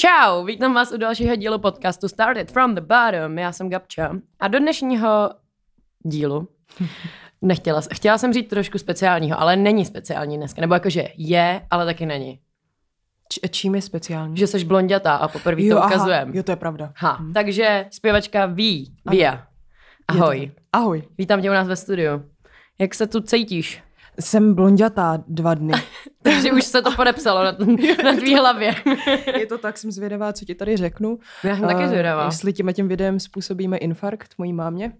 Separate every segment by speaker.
Speaker 1: Čau, vítám vás u dalšího dílu podcastu Started from the Bottom. Já jsem Gabča a do dnešního dílu nechtěla, chtěla jsem říct trošku speciálního, ale není speciální dneska. Nebo jakože je, ale taky není. Č- čím je speciální? Že jsi blondětá a poprvé to ukazujeme. Jo, to je pravda. Ha, hmm. Takže zpěvačka Ví, Via. Ahoj. Ahoj. Vítám tě u nás ve studiu. Jak se tu cítíš? Jsem blondětá
Speaker 2: dva dny. Takže už se to podepsalo na, na tvý hlavě. je to tak, jsem zvědavá, co ti tady řeknu. Já jsem uh, taky zvědavá. Jestli tím a tím videem způsobíme infarkt mojí mámě.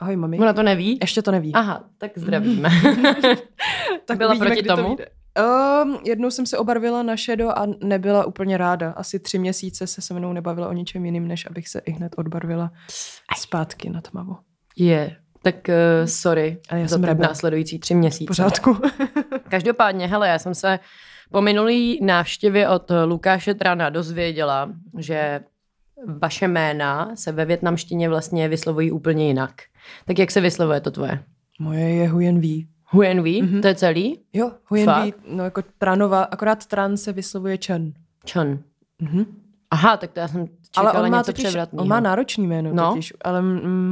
Speaker 2: Ahoj, mami. Ona to
Speaker 1: neví? Ještě to
Speaker 2: neví. Aha, tak zdravíme. tak Byla uvidíme, proti tomu? To Um, ehm, jednou jsem se obarvila na šedo a nebyla úplně ráda. Asi tři měsíce se se mnou nebavila o ničem jiným, než abych se i hned odbarvila zpátky na tmavo.
Speaker 1: Je, tak uh, sorry Ale já za jsem následující tři měsíce. Pořádku. Každopádně, hele, já jsem se po minulý návštěvě od eh, Lukáše Trana dozvěděla, že vaše jména se ve větnamštině vlastně vyslovují úplně jinak. Tak jak se
Speaker 2: vyslovuje to tvoje? Moje je Huyen Ví. Huyen Ví? Mm-hmm. To je celý? Jo, Huyen Ví, no jako Tranova, akorát Tran se vyslovuje Chan. Chan. Mm-hmm. Aha, tak to já jsem čekala ale on má něco převratného. On má náročný jméno no. totiž, ale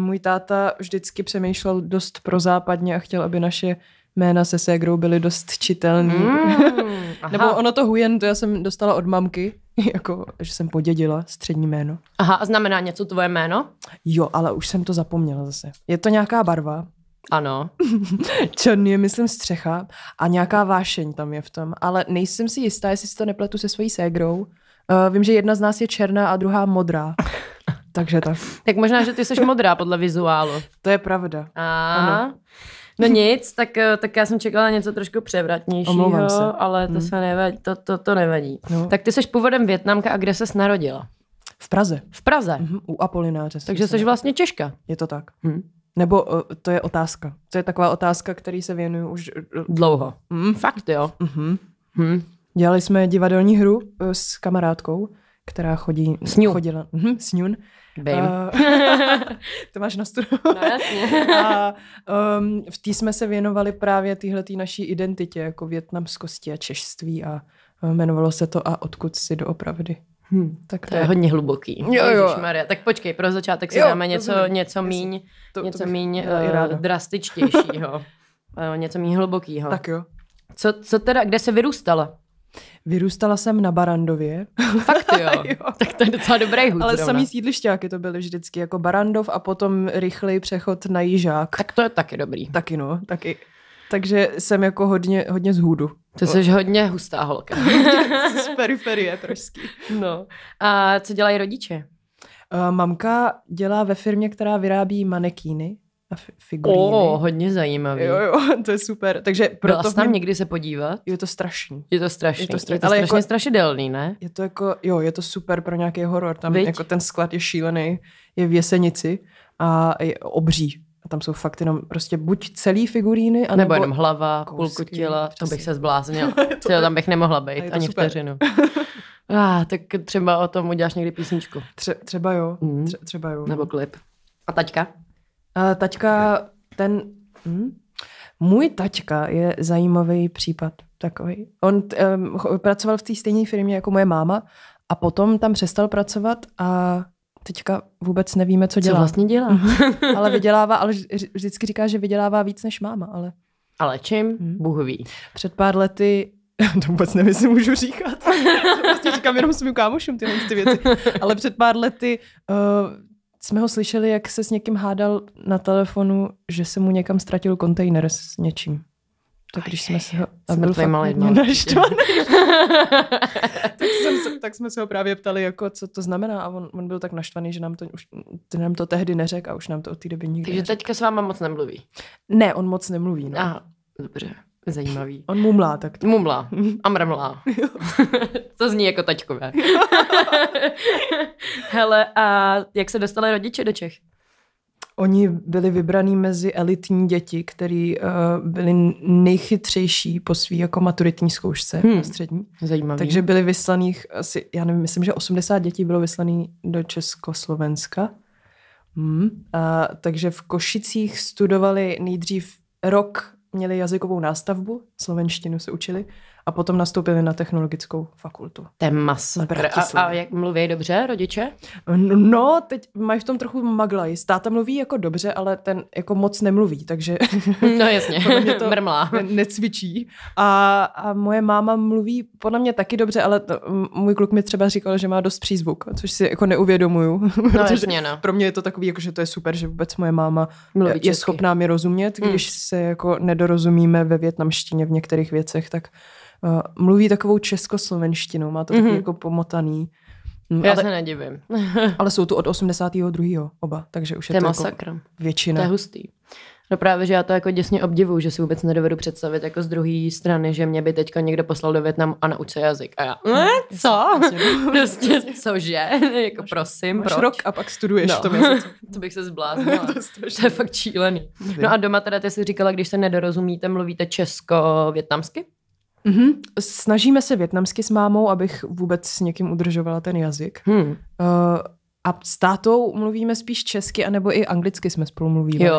Speaker 2: můj táta vždycky přemýšlel dost prozápadně a chtěl, aby naše jména se ségrou byly dost čitelný. Mm, Nebo ono to hujen, to já jsem dostala od mamky, jako, že jsem podědila střední jméno.
Speaker 1: Aha, a znamená něco tvoje jméno?
Speaker 2: Jo, ale už jsem to zapomněla zase. Je to nějaká barva. Ano. Černý je, myslím, střecha a nějaká vášeň tam je v tom, ale nejsem si jistá, jestli si to nepletu se svojí ségrou. Uh, vím, že jedna z nás je černá a druhá modrá. Takže tak.
Speaker 1: tak možná, že ty jsi modrá podle vizuálu. To je pravda. A... No nic, tak, eh, tak já jsem čekala něco trošku
Speaker 2: převratnějšího, se. ale to hmm. se
Speaker 1: nevadí, to, to, to nevadí. No. Tak ty jsi původem Větnamka a kde ses
Speaker 2: narodila? V Praze. V Praze? Mm-hmm, u Apolináře. Takže jsi vlastně Češka. Je to tak. Hmm. Nebo eh, to je otázka. To je taková otázka, který se věnuju už... Dlouho. Mm. Fakt jo. Mm-hmm. Hmm. Dělali jsme divadelní hru eh, s kamarádkou, která chodí... Sňu. Chodila, S mhm, sňun. Bame. Uh, eh, to máš na studu. No jasně. a um, v té jsme se věnovali právě téhle naší identitě, jako větnamskosti a češství a eh, jmenovalo se to A odkud si doopravdy. Hm, tak to, to je, hodně hluboký. Jo, jo. Maria.
Speaker 1: Tak počkej, pro začátek si jo, dáme něco, něco míň, to, něco to míň uh, drastičtějšího. uh, něco míň hlubokýho. Tak jo.
Speaker 2: Co, co teda, kde se vyrůstala? Vyrůstala jsem na Barandově. Fakt jo. jo. Tak to je docela dobrý hud. Ale samý sídlišťáky to byly vždycky, jako Barandov a potom rychlej přechod na Jižák. Tak to je taky dobrý. Taky no, taky. Takže jsem jako hodně, hodně z hůdu. Ty jsi hodně hustá holka. z periferie trošky. No.
Speaker 1: A co dělají rodiče?
Speaker 2: Eh, mamka dělá ve firmě, která vyrábí manekíny a figuríny. O, hodně zajímavý. Jo, jo, to je super. Takže proto Byla jsi tam mě... někdy se podívat? Je to strašný. Je to strašný. Je to, strašný. Je to Ale strašně jako... strašidelný, ne? Je to jako, jo, je to super pro nějaký horor. Tam Byť? jako ten sklad je šílený, je v Jesenici a je obří. A tam jsou fakt jenom prostě buď celý figuríny, anebo nebo jenom
Speaker 1: hlava, kousky, půlku těla. Přesně. To bych se zbláznil. to je... tam bych nemohla být ani super. vteřinu. ah, tak třeba o tom uděláš někdy písničku. Tře- třeba jo. Mm. Tře- třeba jo. Nebo klip. A taťka?
Speaker 2: Uh, taťka, ten... Hm? Můj taťka je zajímavý případ takový. On um, pracoval v té stejné firmě jako moje máma a potom tam přestal pracovat a teďka vůbec nevíme, co dělá. Co vlastně dělá. ale vydělává, ale vždycky říká, že vydělává víc než máma, ale... Ale čím? Hmm. Bůh ví. Před pár lety to vůbec nevím, jestli můžu říkat. to vlastně říkám jenom svým kámošům tyhle ty věci. Ale před pár lety uh, jsme ho slyšeli, jak se s někým hádal na telefonu, že se mu někam ztratil kontejner s něčím. Tak když jsme se ho... A byl fakt naštvaný. tak, se, tak jsme se ho právě ptali, jako, co to znamená a on, on byl tak naštvaný, že nám to, už, nám to tehdy neřekl a už nám to od té doby nikdy Takže neřek.
Speaker 1: teďka s váma moc nemluví.
Speaker 2: Ne, on moc nemluví. No. Aha,
Speaker 1: dobře. Zajímavý. On mumlá tak. To. Mumlá a mrmlá. to zní jako taťkové. Hele, a jak se dostali rodiče do Čech?
Speaker 2: Oni byli vybraní mezi elitní děti, který uh, byli nejchytřejší po svý jako maturitní zkoušce hmm. na střední. Zajímavý. Takže byli vyslaných asi, já nevím, myslím, že 80 dětí bylo vyslaných do Československa. Hmm. A, takže v Košicích studovali nejdřív rok měli jazykovou nástavbu, slovenštinu se učili, a potom nastoupili na technologickou fakultu. To je masakr. A, a jak mluví dobře rodiče? No, teď mají v tom trochu maglaj. Státa mluví jako dobře, ale ten jako moc nemluví, takže... No jasně, to mrmlá. Necvičí. A, a moje máma mluví podle mě taky dobře, ale to, můj kluk mi třeba říkal, že má dost přízvuk, což si jako neuvědomuju. No jasně, no. Pro mě je to takový, jako, že to je super, že vůbec moje máma mluví je česky. schopná mi rozumět, hmm. když hmm. se jako nedorozumíme ve větnamštině v některých věcech, tak Eh, mluví takovou českoslovenštinu, má to mm-hmm. taky jako pomotaný. Já ale, se nedivím. ale jsou tu od 82. oba, takže už je, je to jako masakr. Jako většina. To je
Speaker 1: hustý. No právě, že já to jako děsně obdivuju, že si vůbec nedovedu představit jako z druhé strany, že mě by teďka někdo poslal do Větnamu a nauč se jazyk. A já, eh, ne, co? prostě, cože? jako máš, prosím, máš proč? rok a pak studuješ no. to to bych se zbláznila. to, to je fakt šílený. No a doma teda ty si říkala, když se nedorozumíte, mluvíte česko-větnamsky?
Speaker 2: Mm-hmm. Snažíme se větnamsky s mámou, abych vůbec s někým udržovala ten jazyk. Hmm. Uh, a s tátou mluvíme spíš česky, anebo i anglicky jsme spolu mluvili. Že,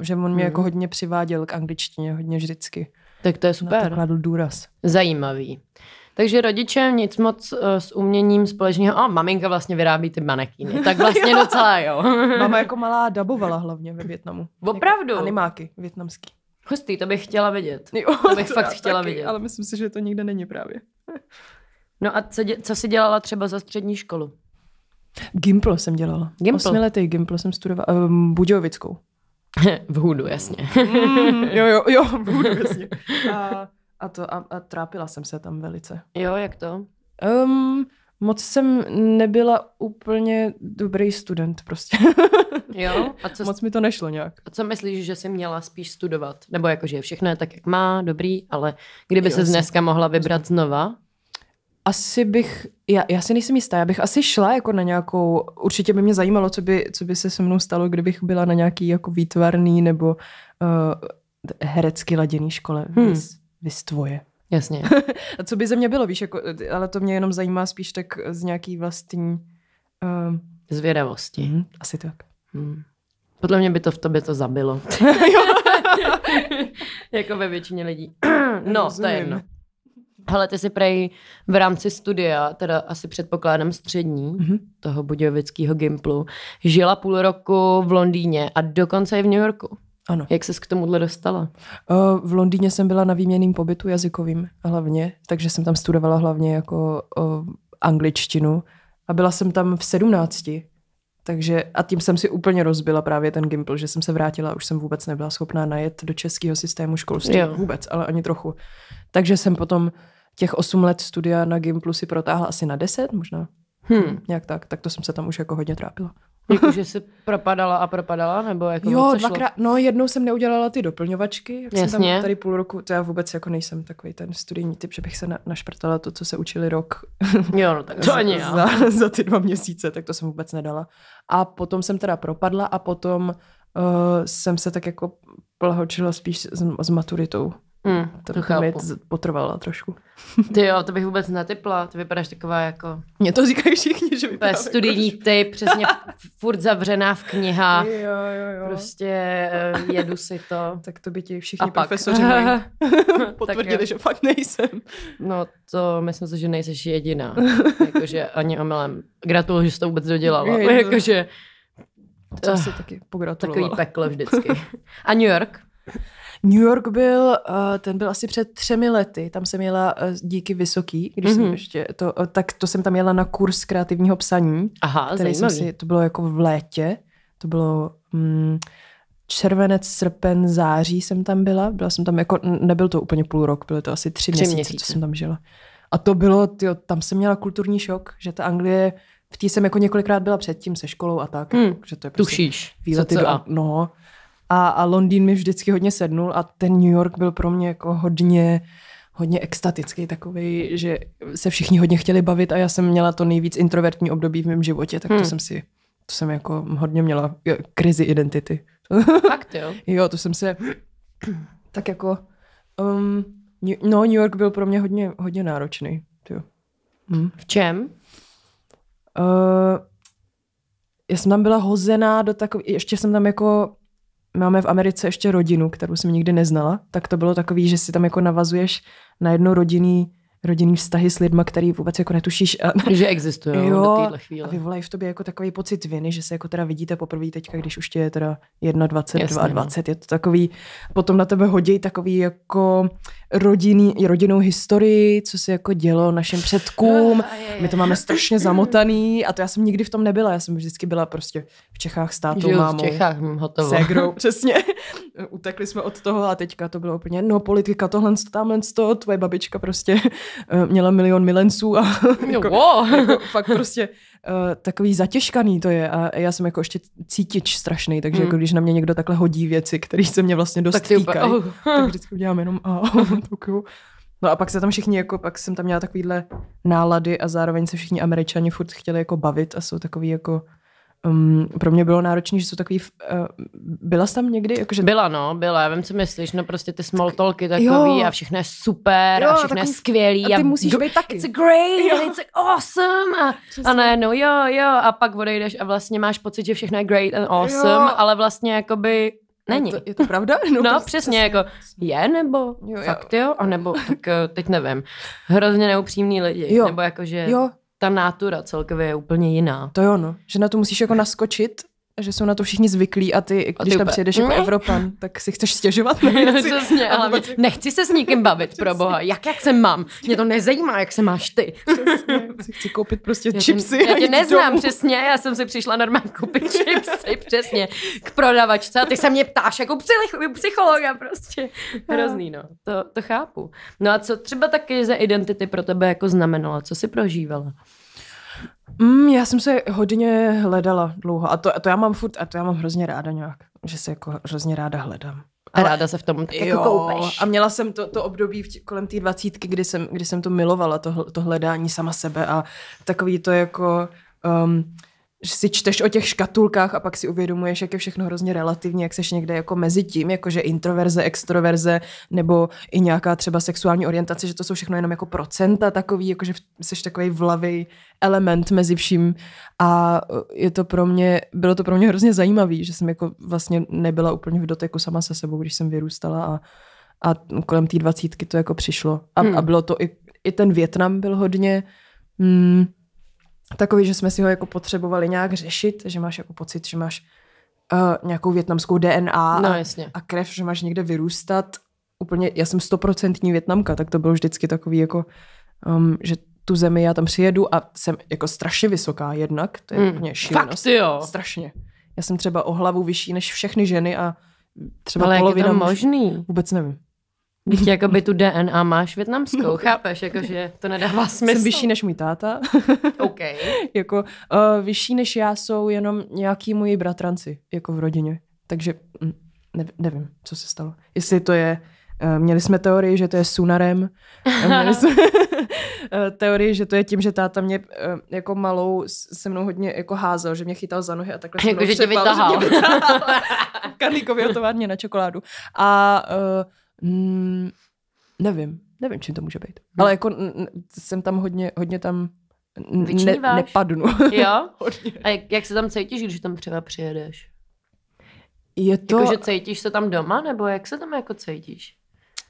Speaker 2: že on mě hmm. jako hodně přiváděl k angličtině, hodně vždycky. Tak to je super. Na to kladl důraz.
Speaker 1: Zajímavý. Takže rodiče nic moc uh, s uměním společného. A maminka vlastně vyrábí ty manekýny. Tak vlastně docela jo. Mama jako
Speaker 2: malá dabovala hlavně ve
Speaker 1: Větnamu. Opravdu? Jako animáky větnamský. Hustý, to bych chtěla vidět. Jo, to bych to fakt chtěla taky, vidět. Ale myslím si, že to nikde není právě. no a co, dě, co jsi dělala třeba za střední školu?
Speaker 2: Gimpl jsem dělala. Gimpl? Osmiletý Gimpl jsem studovala. Um, Budějovickou. v hudu, jasně. mm, jo, jo, jo, v hudu, jasně. A, a, to, a, a trápila jsem se tam velice. Jo, jak to? Um, moc jsem nebyla úplně dobrý student prostě. jo? A co, moc mi to nešlo
Speaker 1: nějak. A co myslíš, že jsi měla spíš studovat? Nebo jakože všechno je tak, jak má, dobrý, ale kdyby jo, se dneska mohla vybrat znova?
Speaker 2: Asi bych, já, já si nejsem jistá, já bych asi šla jako na nějakou, určitě by mě zajímalo, co by, co by se se mnou stalo, kdybych byla na nějaký jako výtvarný nebo uh, herecky laděný škole. Hmm. Vys, vys tvoje. Jasně. a co by ze mě bylo, víš, jako, ale to mě jenom zajímá spíš tak z nějaký vlastní... Um... Zvědavosti.
Speaker 1: Mm, asi tak. Mm. Podle
Speaker 2: mě by to v tobě
Speaker 1: to zabilo. jako ve většině lidí. no, to je jedno. Hele, ty si prej v rámci studia, teda asi předpokládám střední, mm-hmm. toho budějovického Gimplu, žila půl roku v Londýně a dokonce i v
Speaker 2: New Yorku. Ano. Jak ses k tomuhle dostala? Eh, v Londýně jsem byla na výměným pobytu jazykovým hlavně, takže jsem tam studovala hlavně jako eh, angličtinu a byla jsem tam v sedmnácti. Takže a tím jsem si úplně rozbila právě ten gimpl, že jsem se vrátila a už jsem vůbec nebyla schopná najet do českého systému školství. Jo. Vůbec, ale ani trochu. Takže jsem potom těch 8 let studia na Gimplu si protáhla asi na 10 možná. Hmm. Nějak tak. Tak to jsem se tam už jako hodně trápila. Jakože se propadala a propadala, nebo jako Jo, dvakrát, no jednou jsem neudělala ty doplňovačky, jak Jasně. jsem tam tady půl roku, to já vůbec jako nejsem takový ten studijní typ, že bych se na, našprtala to, co se učili rok. Jo, no tak to ani za, za, za ty dva měsíce, tak to jsem vůbec nedala. A potom jsem teda propadla a potom uh, jsem se tak jako plahočila spíš s, s maturitou. Hmm, to to mi potrvalo trošku.
Speaker 1: Ty jo, to bych vůbec natypla, ty vypadáš taková jako... Mě to říkají všichni, že vypadá jako- studijní jako... typ, přesně furt zavřená v kniha. Jo, jo, jo. Prostě eh, jedu si to. Tak to by ti všichni A profesoři pak. potvrdili, že fakt nejsem. No to myslím si, že nejseš jediná. Jakože ani omylem. Gratuluju, že jsi to vůbec dodělala. Jakože... To si eh, taky pogratulovala. Takový peklo vždycky.
Speaker 2: A New York? New York byl, eh, ten byl asi před třemi lety, tam jsem jela eh, díky Vysoký, když mm-hmm. jsem mhm. ještě to, eh, tak to jsem tam jela na kurz kreativního psaní, Aha, který zajímavý. jsem si, to bylo jako v létě, to bylo mm, červenec, srpen, září jsem tam byla, byla jsem tam jako, nebyl to úplně půl rok, byly to asi tři, tři měsíce, měsíce, co jsem tam žila. A to bylo, tyjo, tam jsem měla kulturní šok, že ta Anglie, v té jsem jako několikrát byla předtím se školou a tak, hmm. že to je prostě Tušíš, výlety co, co do, a... no, a, a Londýn mi vždycky hodně sednul a ten New York byl pro mě jako hodně hodně extatický takový, že se všichni hodně chtěli bavit a já jsem měla to nejvíc introvertní období v mém životě, tak to hmm. jsem si, to jsem jako hodně měla jo, krizi identity. Fakt jo? jo, to jsem se tak jako, um, no New York byl pro mě hodně, hodně náročný. Jo. Hmm. V čem? Uh, já jsem tam byla hozená do takové, ještě jsem tam jako máme v Americe ještě rodinu, kterou jsem nikdy neznala, tak to bylo takový, že si tam jako navazuješ na jedno rodinný rodinný vztahy s lidmi, který vůbec jako netušíš. A, že existuje. jo, do chvíle. A vyvolají v tobě jako takový pocit viny, že se jako teda vidíte poprvé teďka, když už tě je teda 21, 22, 20. Je to takový, potom na tebe hodí takový jako rodinný, rodinnou historii, co se jako dělo našim předkům. My to máme strašně zamotaný a to já jsem nikdy v tom nebyla. Já jsem vždycky byla prostě v Čechách s tátou, Žiju mámou. v Čechách, hotovo. Ségrou, přesně. Utekli jsme od toho a teďka to bylo úplně, no politika, tohle, tamhle, to, tvoje babička prostě Eh, měla milion milenců a jako, wow. jako fakt prostě uh, takový zatěžkaný to je a já jsem jako ještě cítič strašný, takže mm. jako hmm. když na mě někdo takhle hodí věci, které se mě vlastně dost tak týkají, oh. tak vždycky udělám jenom a oh, No a pak se tam všichni, jako pak jsem tam měla takovýhle nálady a zároveň se všichni američani furt chtěli jako bavit a jsou takový jako um, pro mě bylo náročné, že jsou takový, uh, byla jsi tam někdy? Jakože...
Speaker 1: Byla, no, byla, já vím, co myslíš, no prostě ty small talky takový jo. a všechno je super jo, a všechno je skvělý. A ty a musíš být taky. It's great, jo. it's awesome a, a ne, no jo, jo a pak odejdeš a vlastně máš pocit, že všechno je great and awesome, jo. ale vlastně jakoby Není. Je to, je to pravda? No, no prostě, přesně, jako je nebo jo, jo. fakt jo, nebo tak eh, teď nevím. Hrozně neupřímní lidi, jo. nebo jakože... Jo, ta nátura celkově je úplně
Speaker 2: jiná. To jo, no. Že na to musíš jako naskočit že jsou na to všichni zvyklí a ty, a když ty tam úplně. přijedeš jako mm. Evropan, tak si chceš stěžovat Přesně, ale mě,
Speaker 1: nechci se s nikým bavit, pro boha. Jak, jak se mám? Mě to nezajímá, jak se máš ty. Přesně,
Speaker 2: chci koupit prostě já chipsy. Tě, já tě neznám, domů. přesně,
Speaker 1: já jsem si přišla normálně koupit chipsy, přesně, k prodavačce a ty se mě ptáš jako psychologa prostě. Hrozný, no. To, to chápu. No a co
Speaker 2: třeba taky za identity pro tebe jako znamenalo? Co si prožívala? Mm, já jsem se hodně hledala dlouho a to, a to já mám furt, a to já mám hrozně ráda nějak, že se jako hrozně ráda hledám. Ale, ráda se v tom tak jako koupeš. A měla jsem to, to období v, kolem té dvacítky, kdy jsem, kdy jsem to milovala, to, to hledání sama sebe a takový to jako... Um, že si čteš o těch škatulkách a pak si uvědomuješ, jak je všechno hrozně relativní, jak seš někde jako mezi tím, jakože introverze, extroverze, nebo i nějaká třeba sexuální orientace, že to jsou všechno jenom jako procenta takový, jakože seš takový vlavý element mezi vším a e, je to pro mě, bylo to pro mě hrozně zajímavý, že jsem jako vlastně nebyla úplně v doteku sama se sebou, když jsem vyrůstala a, a kolem té dvacítky to jako přišlo. A, hmm. a bylo to i, i ten Větnam byl hodně... Hmm, takový, že jsme si ho jako potřebovali nějak řešit, že máš jako pocit, že máš uh, nějakou větnamskou DNA no, jasně. a krev, že máš někde vyrůstat. Úplně, já jsem stoprocentní větnamka, tak to bylo vždycky takový jako, um, že tu zemi já tam přijedu a jsem jako strašně vysoká jednak, to je mm. úplně šílenost. Fakt, jo. Strašně. Já jsem třeba o hlavu vyšší než všechny ženy a třeba Ale polovina jak je to možný? Vůbec nevím. Jako by tu DNA máš
Speaker 1: větnamskou, no. chápeš, jako, jakože to nedává smysl. Jsem vyšší než můj táta.
Speaker 2: OK. jako uh, vyšší než já jsou jenom nějaký moji bratranci, jako v rodině. Takže hm, ne, nevím, co se stalo. Jestli to je, uh, měli jsme teorii, že to je sunarem, měli jsme eh, teorii, že to je tím, že táta mě uh, jako malou se mnou hodně jako házel, že mě chytal za nohy a takhle se jako, mnou že tě vytahal. Že mě vytahal. Karlíkově na čokoládu. A uh, Mm, nevím, nevím, čím to může být. Hmm. Ale jako n- jsem tam hodně, hodně tam ne- nepadnu. Jo?
Speaker 1: A jak, jak se tam cítíš, když tam třeba přijedeš?
Speaker 2: Je to... Jako, že
Speaker 1: cítíš se tam doma, nebo jak se tam jako cítíš?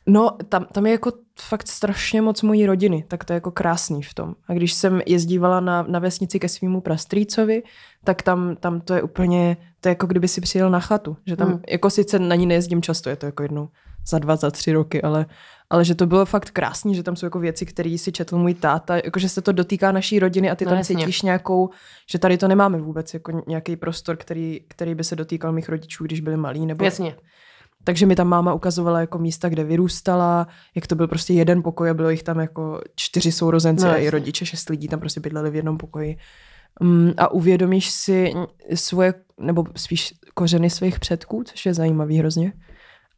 Speaker 2: No, tam, tam je jako fakt strašně moc mojí rodiny, tak to je jako krásný v tom. A když jsem jezdívala na, na vesnici ke svýmu prastrýcovi, tak tam, tam to je úplně, to je jako kdyby si přijel na chatu. Že tam, hmm. jako sice na ní nejezdím často, je to jako jednou za dva, za tři roky, ale, ale že to bylo fakt krásný, že tam jsou jako věci, které si četl můj táta, jako že se to dotýká naší rodiny a ty no, tam jasně. cítíš nějakou, že tady to nemáme vůbec, jako nějaký prostor, který, který by se dotýkal mých rodičů, když byli malí. Nebo... Jasně. Takže mi tam máma ukazovala jako místa, kde vyrůstala, jak to byl prostě jeden pokoj a bylo jich tam jako čtyři sourozenci no, a i rodiče, šest lidí tam prostě bydleli v jednom pokoji. Um, a uvědomíš si svoje, nebo spíš kořeny svých předků, což je zajímavý hrozně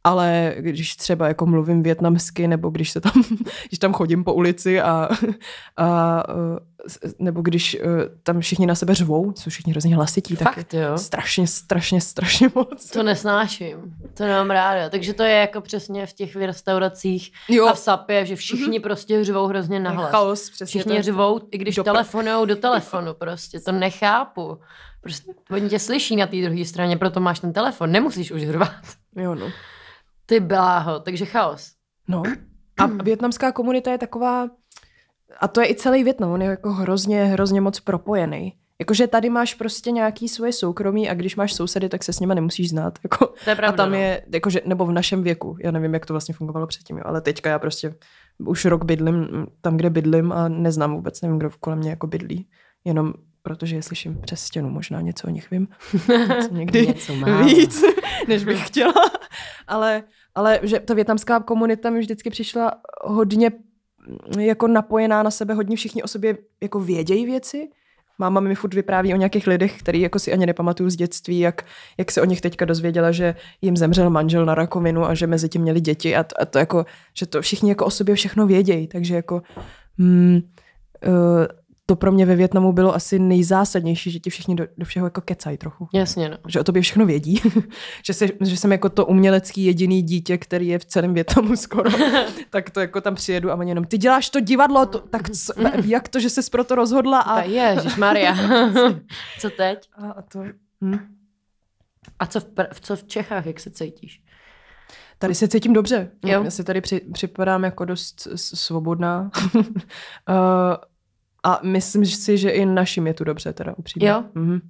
Speaker 2: ale když třeba jako mluvím větnamsky, nebo když se tam, když tam chodím po ulici a, a e, nebo když e, tam všichni na sebe řvou, jsou všichni hrozně hlasití, Fakt, tak jo. strašně, strašně, strašně moc.
Speaker 1: To nesnáším, to nemám ráda. Takže to je jako přesně v těch restauracích jo. a v sapě, že všichni mm-hmm. prostě řvou hrozně na Chaos, Všichni řvou, i když Dopr... telefonují do telefonu prostě, to nechápu. Prostě oni tě slyší na té druhé straně, proto máš ten telefon, nemusíš už hrvat.
Speaker 2: Jo no. Ty bláho, takže chaos. No. A větnamská komunita je taková, a to je i celý Větnam, on je jako hrozně, hrozně moc propojený. Jakože tady máš prostě nějaký svoje soukromí a když máš sousedy, tak se s nima nemusíš znát. Jako. To je pravda, a tam no. je, jakože, nebo v našem věku, já nevím, jak to vlastně fungovalo předtím, jo, ale teďka já prostě už rok bydlím tam, kde bydlím a neznám vůbec, nevím, kdo kolem mě jako bydlí. Jenom protože je slyším přes stěnu, možná něco o nich vím. Něco někdy něco víc, než bych chtěla. Ale, ale že ta větnamská komunita mi vždycky přišla hodně mm, jako napojená na sebe, hodně všichni o sobě jako vědějí věci. Máma mi furt vypráví o nějakých lidech, který jako si ani nepamatuju z dětství, jak, jak se o nich teďka dozvěděla, že jim zemřel manžel na rakovinu a že mezi tím měli děti a to, a to jako, že to všichni jako o sobě všechno vědějí, takže jako mm, uh, to pro mě ve Větnamu bylo asi nejzásadnější, že ti všichni do, do všeho jako kecají trochu. Jasně, no. Že o tobě všechno vědí. že, se, že jsem jako to umělecký jediný dítě, který je v celém Větnamu skoro. tak to jako tam přijedu a oni jenom, ty děláš to divadlo, to, tak co, mhm. jak to, že jsi pro to rozhodla? A... Ježíš Maria. co teď? A, a to... Hm? A co v, co v Čechách, jak se cítíš? Tady se cítím dobře. Jo. Já se tady při, připadám jako dost svobodná. uh, a myslím si, že i našim je tu dobře, teda upřímně. Jo. Mm-hmm.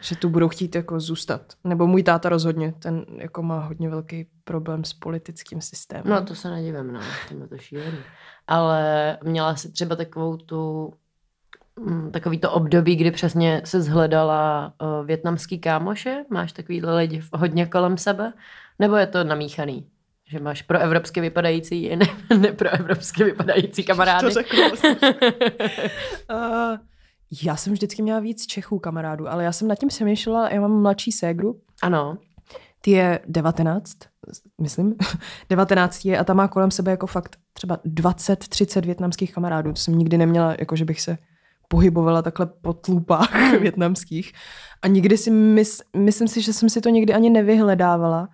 Speaker 2: Že tu budou chtít jako zůstat. Nebo můj táta rozhodně, ten jako má hodně velký problém s politickým systémem. No to se nedivím, no, To
Speaker 1: je to šílený. Ale měla si třeba takovou tu mm, takový to období, kdy přesně se zhledala eh, větnamský kámoše? Máš takovýhle lidi hodně kolem sebe? Nebo je to namíchaný? Že máš pro evropsky vypadající ne, ne pro evropsky vypadající kamarády. To řekl, uh,
Speaker 2: eh, já jsem vždycky měla víc Čechů kamarádů, ale já jsem nad tím přemýšlela, já mám mladší ségru. Ano. Ty je 19, myslím, 19 je a ta má kolem sebe jako fakt třeba 20-30 větnamských kamarádů. To jsem nikdy neměla, jako že bych se pohybovala takhle po tlupách větnamských. A nikdy si, mys, myslím si, že jsem si to nikdy ani nevyhledávala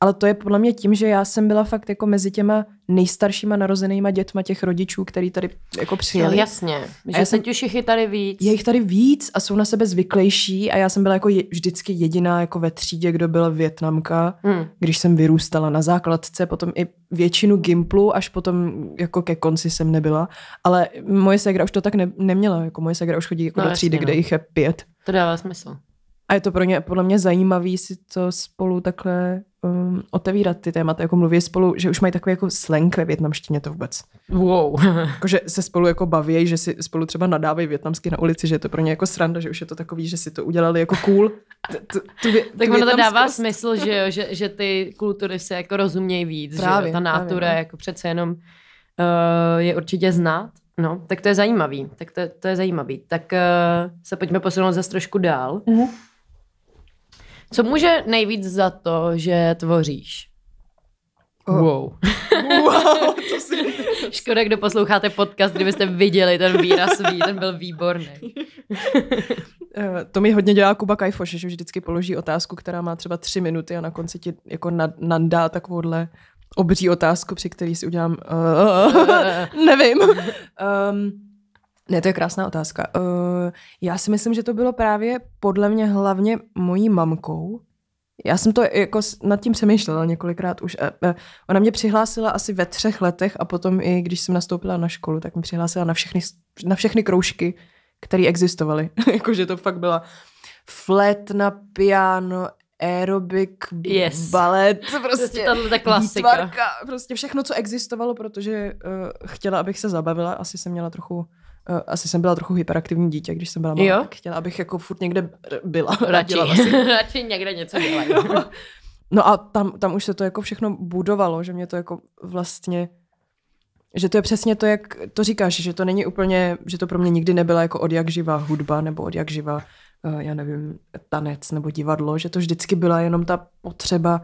Speaker 2: ale to je podle mě tím, že já jsem byla fakt jako mezi těma nejstaršíma narozenýma dětma těch rodičů, který tady jako přijeli. No, jasně, že a já jsem, teď
Speaker 1: už jich je tady víc.
Speaker 2: Je jich tady víc a jsou na sebe zvyklejší a já jsem byla jako je, vždycky jediná jako ve třídě, kdo byla větnamka, hmm. když jsem vyrůstala na základce, potom i většinu gimplu, až potom jako ke konci jsem nebyla, ale moje segra už to tak ne, neměla, jako moje segra už chodí jako no, do třídy, jasně, no. kde jich je pět.
Speaker 1: To dává smysl.
Speaker 2: A je to pro ně, podle mě zajímavý si to spolu takhle um, otevírat ty témata, jako mluví spolu, že už mají takový jako slang ve větnamštině to vůbec. Wow. jako, že se spolu jako baví, že si spolu třeba nadávají větnamsky na ulici, že je to pro ně jako sranda, že už je to takový, že si to udělali jako cool. Tak ono to dává smysl,
Speaker 1: že, že, že ty kultury se jako rozumějí víc, právě, že ta nátura no. jako přece jenom uh, je určitě znát. No, tak to je zajímavý. Tak to, to je zajímavý. Tak uh, se pojďme posunout zase trošku dál. Uh-huh. Co může nejvíc za to, že tvoříš? Oh. Wow.
Speaker 2: wow to si...
Speaker 1: Škoda, kdo posloucháte podcast, kdybyste viděli ten výraz, ten byl výborný.
Speaker 2: Eh, to mi hodně dělá Kuba Kajfoš, že vždycky položí otázku, která má třeba tři minuty a na konci ti jako nandá takovouhle obří otázku, při který si udělám uh, nevím. Um, ne, to je krásná otázka. Uh, já si myslím, že to bylo právě podle mě hlavně mojí mamkou. Já jsem to jako nad tím přemýšlela několikrát už. Uh, ona mě přihlásila asi ve třech letech a potom i když jsem nastoupila na školu, tak mě přihlásila na všechny, na všechny kroužky, které existovaly. Jakože to fakt byla flat na piano, aerobik, yes. balet, prostě, prostě tato klasika. Výtvarka, prostě všechno, co existovalo, protože uh, chtěla, abych se zabavila. Asi jsem měla trochu Eh, asi jsem byla trochu hyperaktivní dítě, když jsem byla malá, tak chtěla, abych jako furt někde byla. Radši,
Speaker 1: radši někde něco dělala.
Speaker 2: no a tam, tam už se to jako všechno budovalo, že mě to jako vlastně že to je přesně to, jak to říkáš, že to není úplně, že to pro mě nikdy nebyla jako od jak živá hudba nebo od jak živá, eh, já nevím, tanec nebo divadlo, že to vždycky byla jenom ta potřeba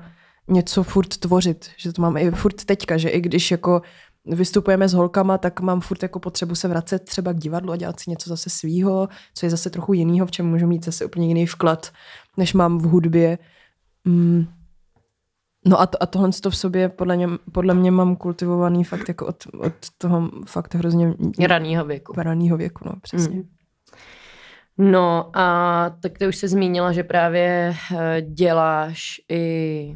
Speaker 2: něco furt tvořit, že to mám i furt teďka, že i když jako vystupujeme s holkama, tak mám furt jako potřebu se vracet třeba k divadlu a dělat si něco zase svýho, co je zase trochu jiného, v čem můžu mít zase úplně jiný vklad, než mám v hudbě. Mm. No a, to, a tohle to v sobě podle, mě, podle mě mám kultivovaný fakt jako od, od toho fakt hrozně... Raného věku. Raného věku, no přesně. Mm.
Speaker 1: No a tak ty už se zmínila, že právě eh, děláš i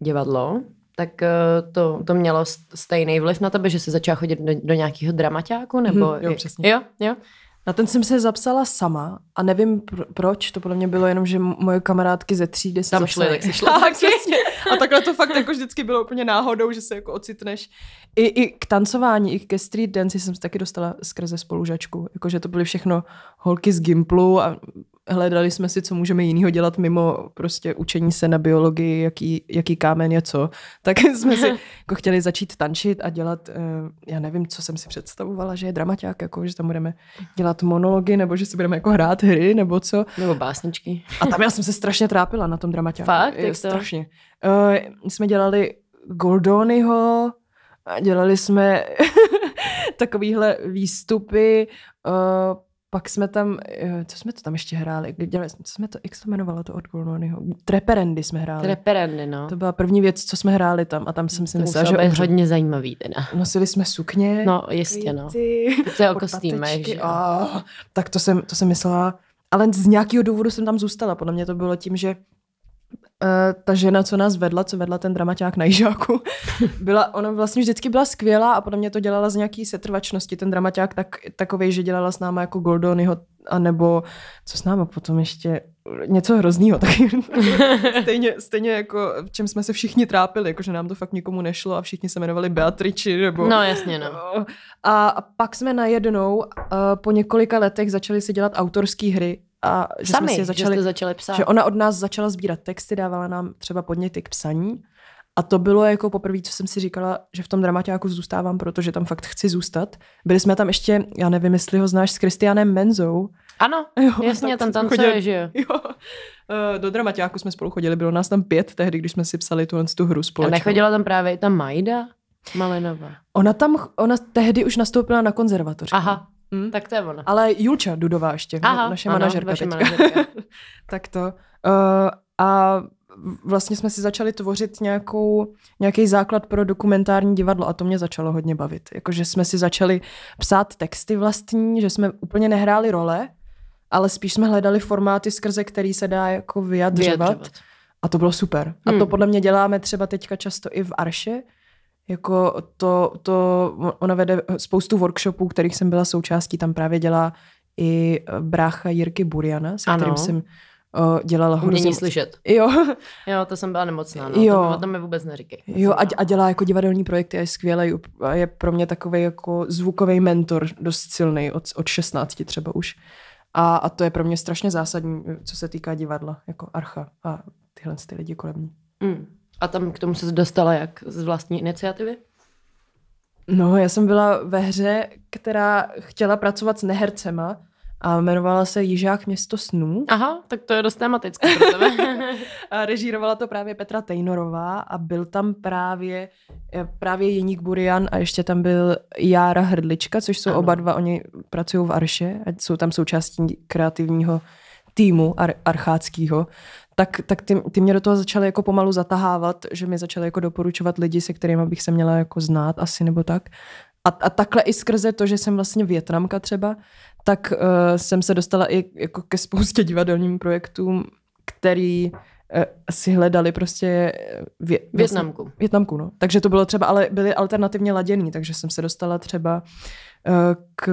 Speaker 1: divadlo tak eh, to, to mělo stejný vliv na tebe, že jsi začala chodit
Speaker 2: do, do nějakého dramaťáku? Nebo... Hmm, jo, přesně. Jo, jo. Na ten jsem se zapsala sama a nevím pr- proč, to podle mě bylo jenom, že moje kamarádky ze třídy se Tam šly, tak se šla. A takhle to fakt jako vždycky bylo úplně náhodou, že se jako ocitneš. I, i k tancování, i ke street dance jsem se taky dostala skrze spolužačku. Jakože to byly všechno holky z Gimplu a hledali jsme si, co můžeme jiného dělat mimo prostě učení se na biologii, jaký, jaký kámen je co, tak jsme si jako chtěli začít tančit a dělat, eh, já nevím, co jsem si představovala, že je dramaťák, jako, že tam budeme dělat monology, nebo že si budeme jako hrát hry, nebo co. Nebo básničky. A tam já jsem se strašně trápila na tom dramaťáku. Fakt? Eh, Jak strašně. Uh, jsme dělali Goldonyho, dělali jsme takovýhle výstupy, uh, pak jsme tam, eh, co jsme to tam ještě hráli? Dělali, co jsme to, jak se to jmenovalo to od Golonyho? Treperendy jsme hráli. Treperendy, no. To byla první věc, co jsme hráli tam a tam jsem si myslela, že... To umřu. hodně zajímavý teda. Nosili jsme sukně. No, jistě, no. Ty, to je o že? tak to jsem, to jsem myslela, ale z nějakého důvodu jsem tam zůstala. Podle mě to bylo tím, že Eh, ta žena, co nás vedla, co vedla ten dramaťák na Jižáku, byla, ona vlastně vždycky byla skvělá a podle mě to dělala z nějaký setrvačnosti. Ten dramaťák tak, takový, že dělala s náma jako Goldonyho, anebo co s náma potom ještě, něco hroznýho. Tak stejně, stejně jako v čem jsme se všichni trápili, jako že nám to fakt nikomu nešlo a všichni se jmenovali Beatriči. Nebo... No jasně, no. A, pak jsme najednou uh, po několika letech začali si dělat autorské hry a že Sami, jsme si začali, že začali psát. Že ona od nás začala sbírat texty, dávala nám třeba podněty k psaní. A to bylo jako poprvé, co jsem si říkala, že v tom dramaťáku zůstávám, protože tam fakt chci zůstat. Byli jsme tam ještě, já nevím, jestli ho znáš, s Kristianem Menzou, ano, jo, jasně, tam tancuje, že jo. jo. Eh, do dramaťáku jsme spolu chodili, bylo nás tam pět tehdy, když jsme si psali tu, tu hru společnou. A nechodila
Speaker 1: tam právě i ta Majda Malinová?
Speaker 2: Ona tam, ona tehdy už nastoupila na konzervatoř. Aha,
Speaker 1: hm? Tak to je ona.
Speaker 2: Ale Julča Dudová ještě, Aha, no, naše ano, manažerka vaše teďka. Manažerka. tak to. Uh, a vlastně jsme si začali tvořit nějakou, nějaký základ pro dokumentární divadlo a to mě začalo hodně bavit. Jakože jsme si začali psát texty vlastní, že jsme úplně nehráli role, ale spíš jsme hledali formáty, skrze který se dá jako vyjadřovat. vyjadřovat. A to bylo super. Hmm. A to hmm. podle mě děláme třeba teďka často i v Arše. Jako to, to, ona vede spoustu workshopů, kterých jsem byla součástí, tam právě dělá i eh, brácha Jirky Buriana, se ano. kterým jsem o, eh, dělala hodně. Umění slyšet. Jo.
Speaker 1: jo, to jsem byla nemocná, no. Jo. To, to mi vůbec neříkej. Jo, a,
Speaker 2: a dělá jako divadelní projekty a je skvělý. A je pro mě takový jako zvukový mentor, dost silný od, od 16 třeba už. A, a to je pro mě strašně zásadní, co se týká divadla, jako Archa a tyhle ty lidi kolem ní. Mm. A tam k tomu se dostala jak? Z vlastní iniciativy? No, já jsem byla ve hře, která chtěla pracovat s nehercema, a jmenovala se Jižák město snů. Aha, tak to je dost tematické pro tebe. a režírovala to právě Petra Tejnorová a byl tam právě eh, právě Jeník Burian a ještě tam byl Jára Hrdlička, což jsou ano. oba dva, oni pracují v Arše a jsou tam součástí kreativního týmu ar- archáckého, tak, tak ty, ty mě do toho začaly jako pomalu zatahávat, že mi začaly jako doporučovat lidi, se kterými bych se měla jako znát asi nebo tak. A, a takhle i skrze to, že jsem vlastně větramka třeba, tak uh, jsem se dostala i jako ke spoustě divadelním projektům, který uh, eh, si hledali prostě eh, vě, Větnamku. Vlastně, Větnamku, no. Takže to bylo třeba, ale byly alternativně laděný, takže jsem se dostala třeba uh, k,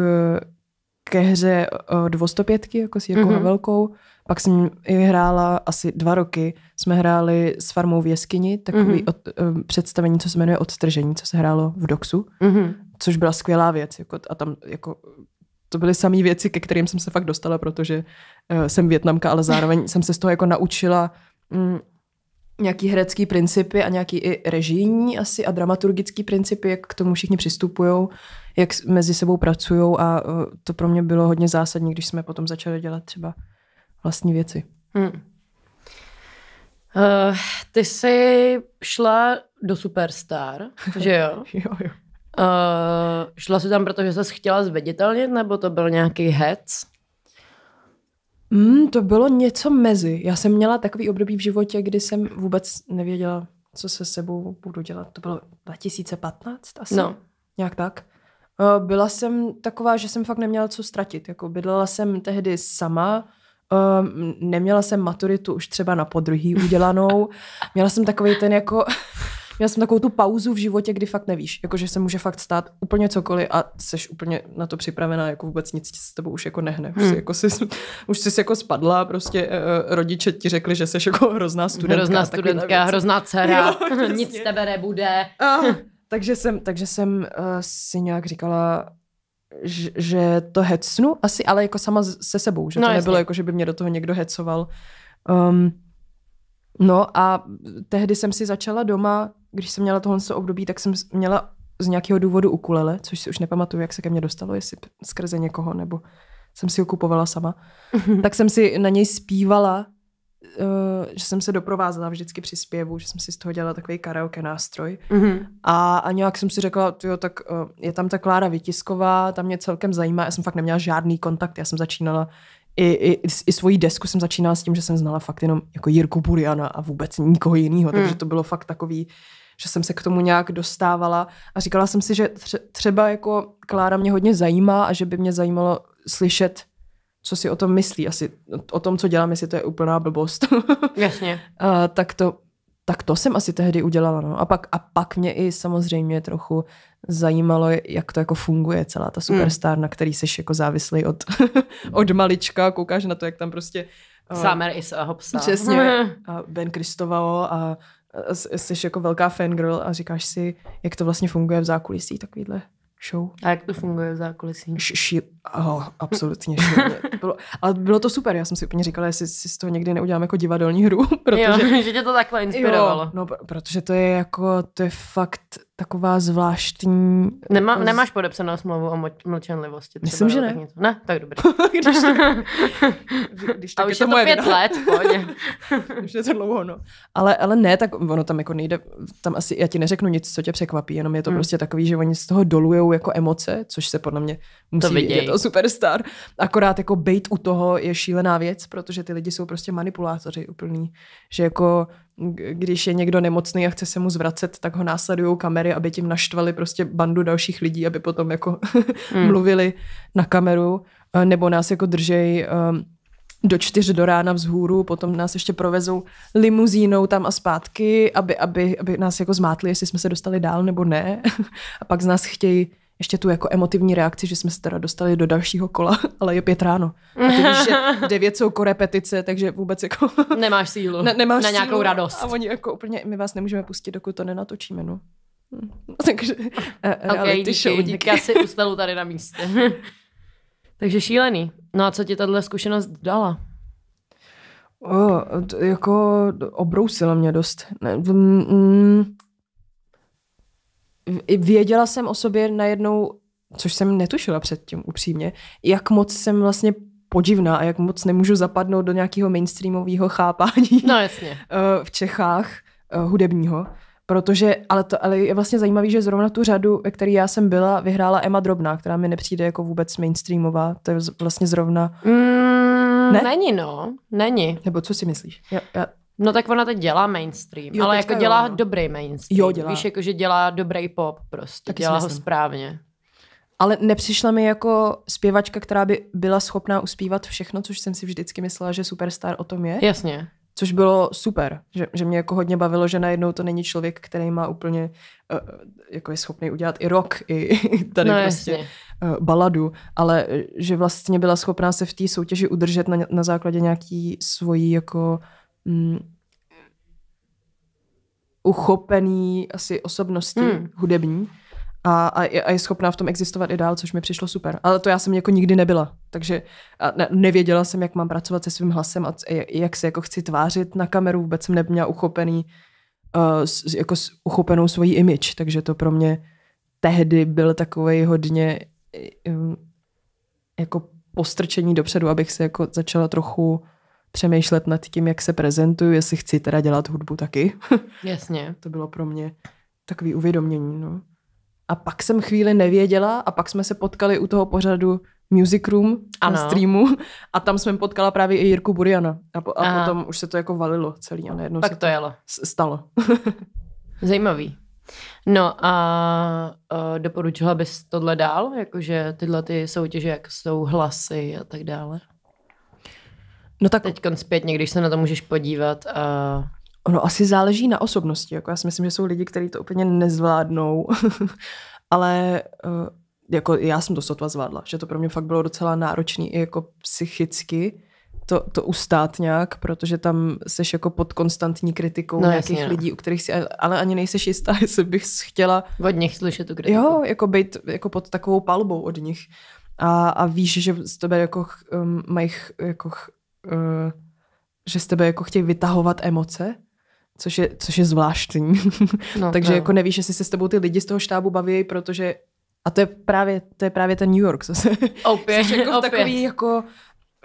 Speaker 2: ke hře uh, dvostopětky, jako s Jirkou mm-hmm. Velkou. Pak jsem i hrála asi dva roky. Jsme hráli s farmou v jeskyni, takový mm-hmm. od, um, představení, co se jmenuje Odtržení, co se hrálo v Doxu, mm-hmm. což byla skvělá věc. Jako, a tam jako to byly samé věci, ke kterým jsem se fakt dostala, protože eh, jsem větnamka, ale zároveň jsem se z toho jako naučila mm, nějaký herecký principy a nějaký i režijní asi a dramaturgický principy, jak k tomu všichni přistupují, jak mezi sebou pracují a eh, to pro mě bylo hodně zásadní, když jsme potom začali dělat třeba vlastní věci. Hmm. Uh,
Speaker 1: ty jsi šla do Superstar, že jo? jo, jo. Uh, šla jsi tam, protože se chtěla zveditelnit, nebo to byl nějaký hec?
Speaker 2: Mm, to bylo něco mezi. Já jsem měla takový období v životě, kdy jsem vůbec nevěděla, co se sebou budu dělat. To bylo 2015 asi? No. Nějak tak. Uh, byla jsem taková, že jsem fakt neměla co ztratit. Jako bydlela jsem tehdy sama, uh, neměla jsem maturitu už třeba na podruhý udělanou. měla jsem takový ten jako měla jsem takovou tu pauzu v životě, kdy fakt nevíš, jako že se může fakt stát úplně cokoliv a jsi úplně na to připravená, jako vůbec nic s tebou už jako nehne. Už, hmm. jsi, jako jsi, už jsi jako spadla, prostě uh, rodiče ti řekli, že jsi jako hrozná studentka. Hrozná studentka, hrozná dcera, jo, nic z tebe nebude. A, takže jsem, takže jsem uh, si nějak říkala, že, že to hecnu asi, ale jako sama se sebou, že no, to jasně. nebylo jako, že by mě do toho někdo hecoval. Um, no a tehdy jsem si začala doma když jsem měla tohle období, tak jsem měla z nějakého důvodu ukulele, což si už nepamatuju, jak se ke mně dostalo, jestli skrze někoho, nebo jsem si ho kupovala sama. Mhm. tak jsem si na něj zpívala, eh, že jsem se doprovázela vždycky při zpěvu, že jsem si z toho dělala takový karaoke nástroj. Mm-hmm. A, a nějak jsem si řekla, jo, tak eh, je tam ta Klára Vytisková, tam mě celkem zajímá, já jsem fakt neměla žádný kontakt, já jsem začínala i, i, i svoji desku jsem začínala s tím, že jsem znala fakt jenom jako Jirku Buriana a vůbec nikoho jiného, mm. takže to bylo fakt takový, uh, že jsem se k tomu nějak dostávala a říkala jsem si, že třeba jako Klára mě hodně zajímá a že by mě zajímalo slyšet, co si o tom myslí, asi o tom, co dělám, jestli to je úplná blbost.
Speaker 1: Jasně.
Speaker 2: a, tak to tak to jsem asi tehdy udělala. No. A, pak, a pak mě i samozřejmě trochu zajímalo, jak to jako funguje celá ta hmm. superstar, mm. na který jsi jako závislý od, od malička, koukáš na to, jak tam prostě... Eh, Sámer is a svého psa. Přesně. A Ben Kristoval a jsi jako velká fangirl a říkáš si, jak to vlastně funguje v zákulisí takovýhle show. A jak to funguje v zákulisí? Š- ší, oh, absolutně šíleně. bylo, ale bylo to super, já jsem si úplně říkala, jestli si z toho někdy neudělám jako divadelní hru, protože... Jo, že
Speaker 1: tě to takhle inspirovalo. Jo,
Speaker 2: no, protože to je jako, to je fakt taková zvláštní... Nemá, jako z... Nemáš
Speaker 1: podepsanou smlouvu o mlčenlivosti? Třeba, Myslím, že ne. Tak Ne, tak dobrý. když to,
Speaker 2: když tak A už je to, je to pět vina. let, Už je to dlouho, no. Ale, ale ne, tak ono tam jako nejde, tam asi, já ti neřeknu nic, co tě překvapí, jenom je to hmm. prostě takový, že oni z toho dolujou jako emoce, což se podle mě musí to vidět to superstar. Akorát jako bejt u toho je šílená věc, protože ty lidi jsou prostě manipulátoři úplný, že jako když je někdo nemocný a chce se mu zvracet, tak ho následují kamery, aby tím naštvali prostě bandu dalších lidí, aby potom jako hmm. mluvili na kameru, eh, nebo nás jako držej ehm, do čtyř do rána vzhůru, potom nás ještě provezou limuzínou tam a zpátky, aby, aby, aby nás jako zmátli, jestli jsme se dostali dál nebo ne. A pak z nás chtějí ještě tu jako emotivní reakci, že jsme se teda dostali do dalšího kola, ale je pět ráno. A ty víš, že devět jsou korepetice, takže vůbec jako... Nemáš sílu. Ne, nemáš na sílu nějakou radost. A oni jako úplně, my vás nemůžeme pustit, dokud to nenatočíme, no. Hm. Takže eh, okay, díky. Show, díky. Tak já
Speaker 1: si ustalu tady na místě. takže šílený. No a co ti tahle zkušenost dala?
Speaker 2: O, jako obrousila mě dost. Ne, mm, věděla jsem o sobě najednou, což jsem netušila předtím upřímně, jak moc jsem vlastně podivná a jak moc nemůžu zapadnout do nějakého mainstreamového chápání no, jasně. Eh, v Čechách eh, hudebního. Protože, ale, to, ale je vlastně zajímavý, že zrovna tu řadu, ve které já jsem byla, vyhrála Emma Drobná, která mi nepřijde jako vůbec mainstreamová. To je vlastně zrovna...
Speaker 1: Mm, ne? Není, no. Není. Nebo co si myslíš? Já, já, No tak ona teď dělá mainstream, jo, ale jako dělá jo, dobrý mainstream. Jo, dělá. No. Víš, jako že dělá dobrý pop prostě, Taky dělá ho myslím. správně.
Speaker 2: Ale nepřišla mi jako zpěvačka, která by byla schopná uspívat všechno, což jsem si vždycky myslela, že Superstar o tom je. Jasně. Což bylo super, že, že mě jako hodně bavilo, že najednou to není člověk, který má úplně, uh, jako je schopný udělat i rock, i tady no, prostě Uh, baladu, ale že vlastně byla schopná se v té soutěži udržet na, na základě nějaký svojí jako uh, mm, uchopený asi osobnosti hmm. hudební a, a, a je schopná v tom existovat i dál, což mi přišlo super. Ale to já jsem jako nikdy nebyla, takže nevěděla jsem, jak mám pracovat se svým hlasem a jak se jako chci tvářit na kameru, vůbec jsem neměla uchopený uh, s, jako s uchopenou svoji image, takže to pro mě tehdy byl takový hodně um, jako postrčení dopředu, abych se jako začala trochu přemýšlet nad tím, jak se prezentuju, jestli chci teda dělat hudbu taky. Jasně. to bylo pro mě takový uvědomění, no. A pak jsem chvíli nevěděla a pak jsme se potkali u toho pořadu Music Room ano. na streamu a tam jsem potkala právě i Jirku Buriana a, po, a potom už se to jako valilo celý a najednou tak se to jelo. stalo.
Speaker 1: Zajímavý. No a uh, doporučila bys tohle dál, jakože tyhle ty soutěže, jak jsou hlasy a tak dále?
Speaker 2: No tak... Teď zpětně, když se na to můžeš podívat a... Ono asi záleží na osobnosti. Jako já si myslím, že jsou lidi, kteří to úplně nezvládnou. Ale eh, jako já jsem to sotva zvládla, že to pro mě fakt bylo docela náročné i jako psychicky to, to ustát nějak, protože tam seš jako pod konstantní kritikou no, nějakých jasně, no. lidí, u kterých si, ale ani nejseš jistá, jestli bych chtěla... Od nich slyšet tu kritiku. Jo, jako být jako pod takovou palbou od nich. A, a víš, že z tebe jako um, mají jako uh, že z tebe jako chtějí vytahovat emoce, což je, což je zvláštní. No, Takže no. jako nevíš, jestli se s tebou ty lidi z toho štábu baví, protože a to je právě, to je právě ten New York zase. Opět, jako v opět. takový jako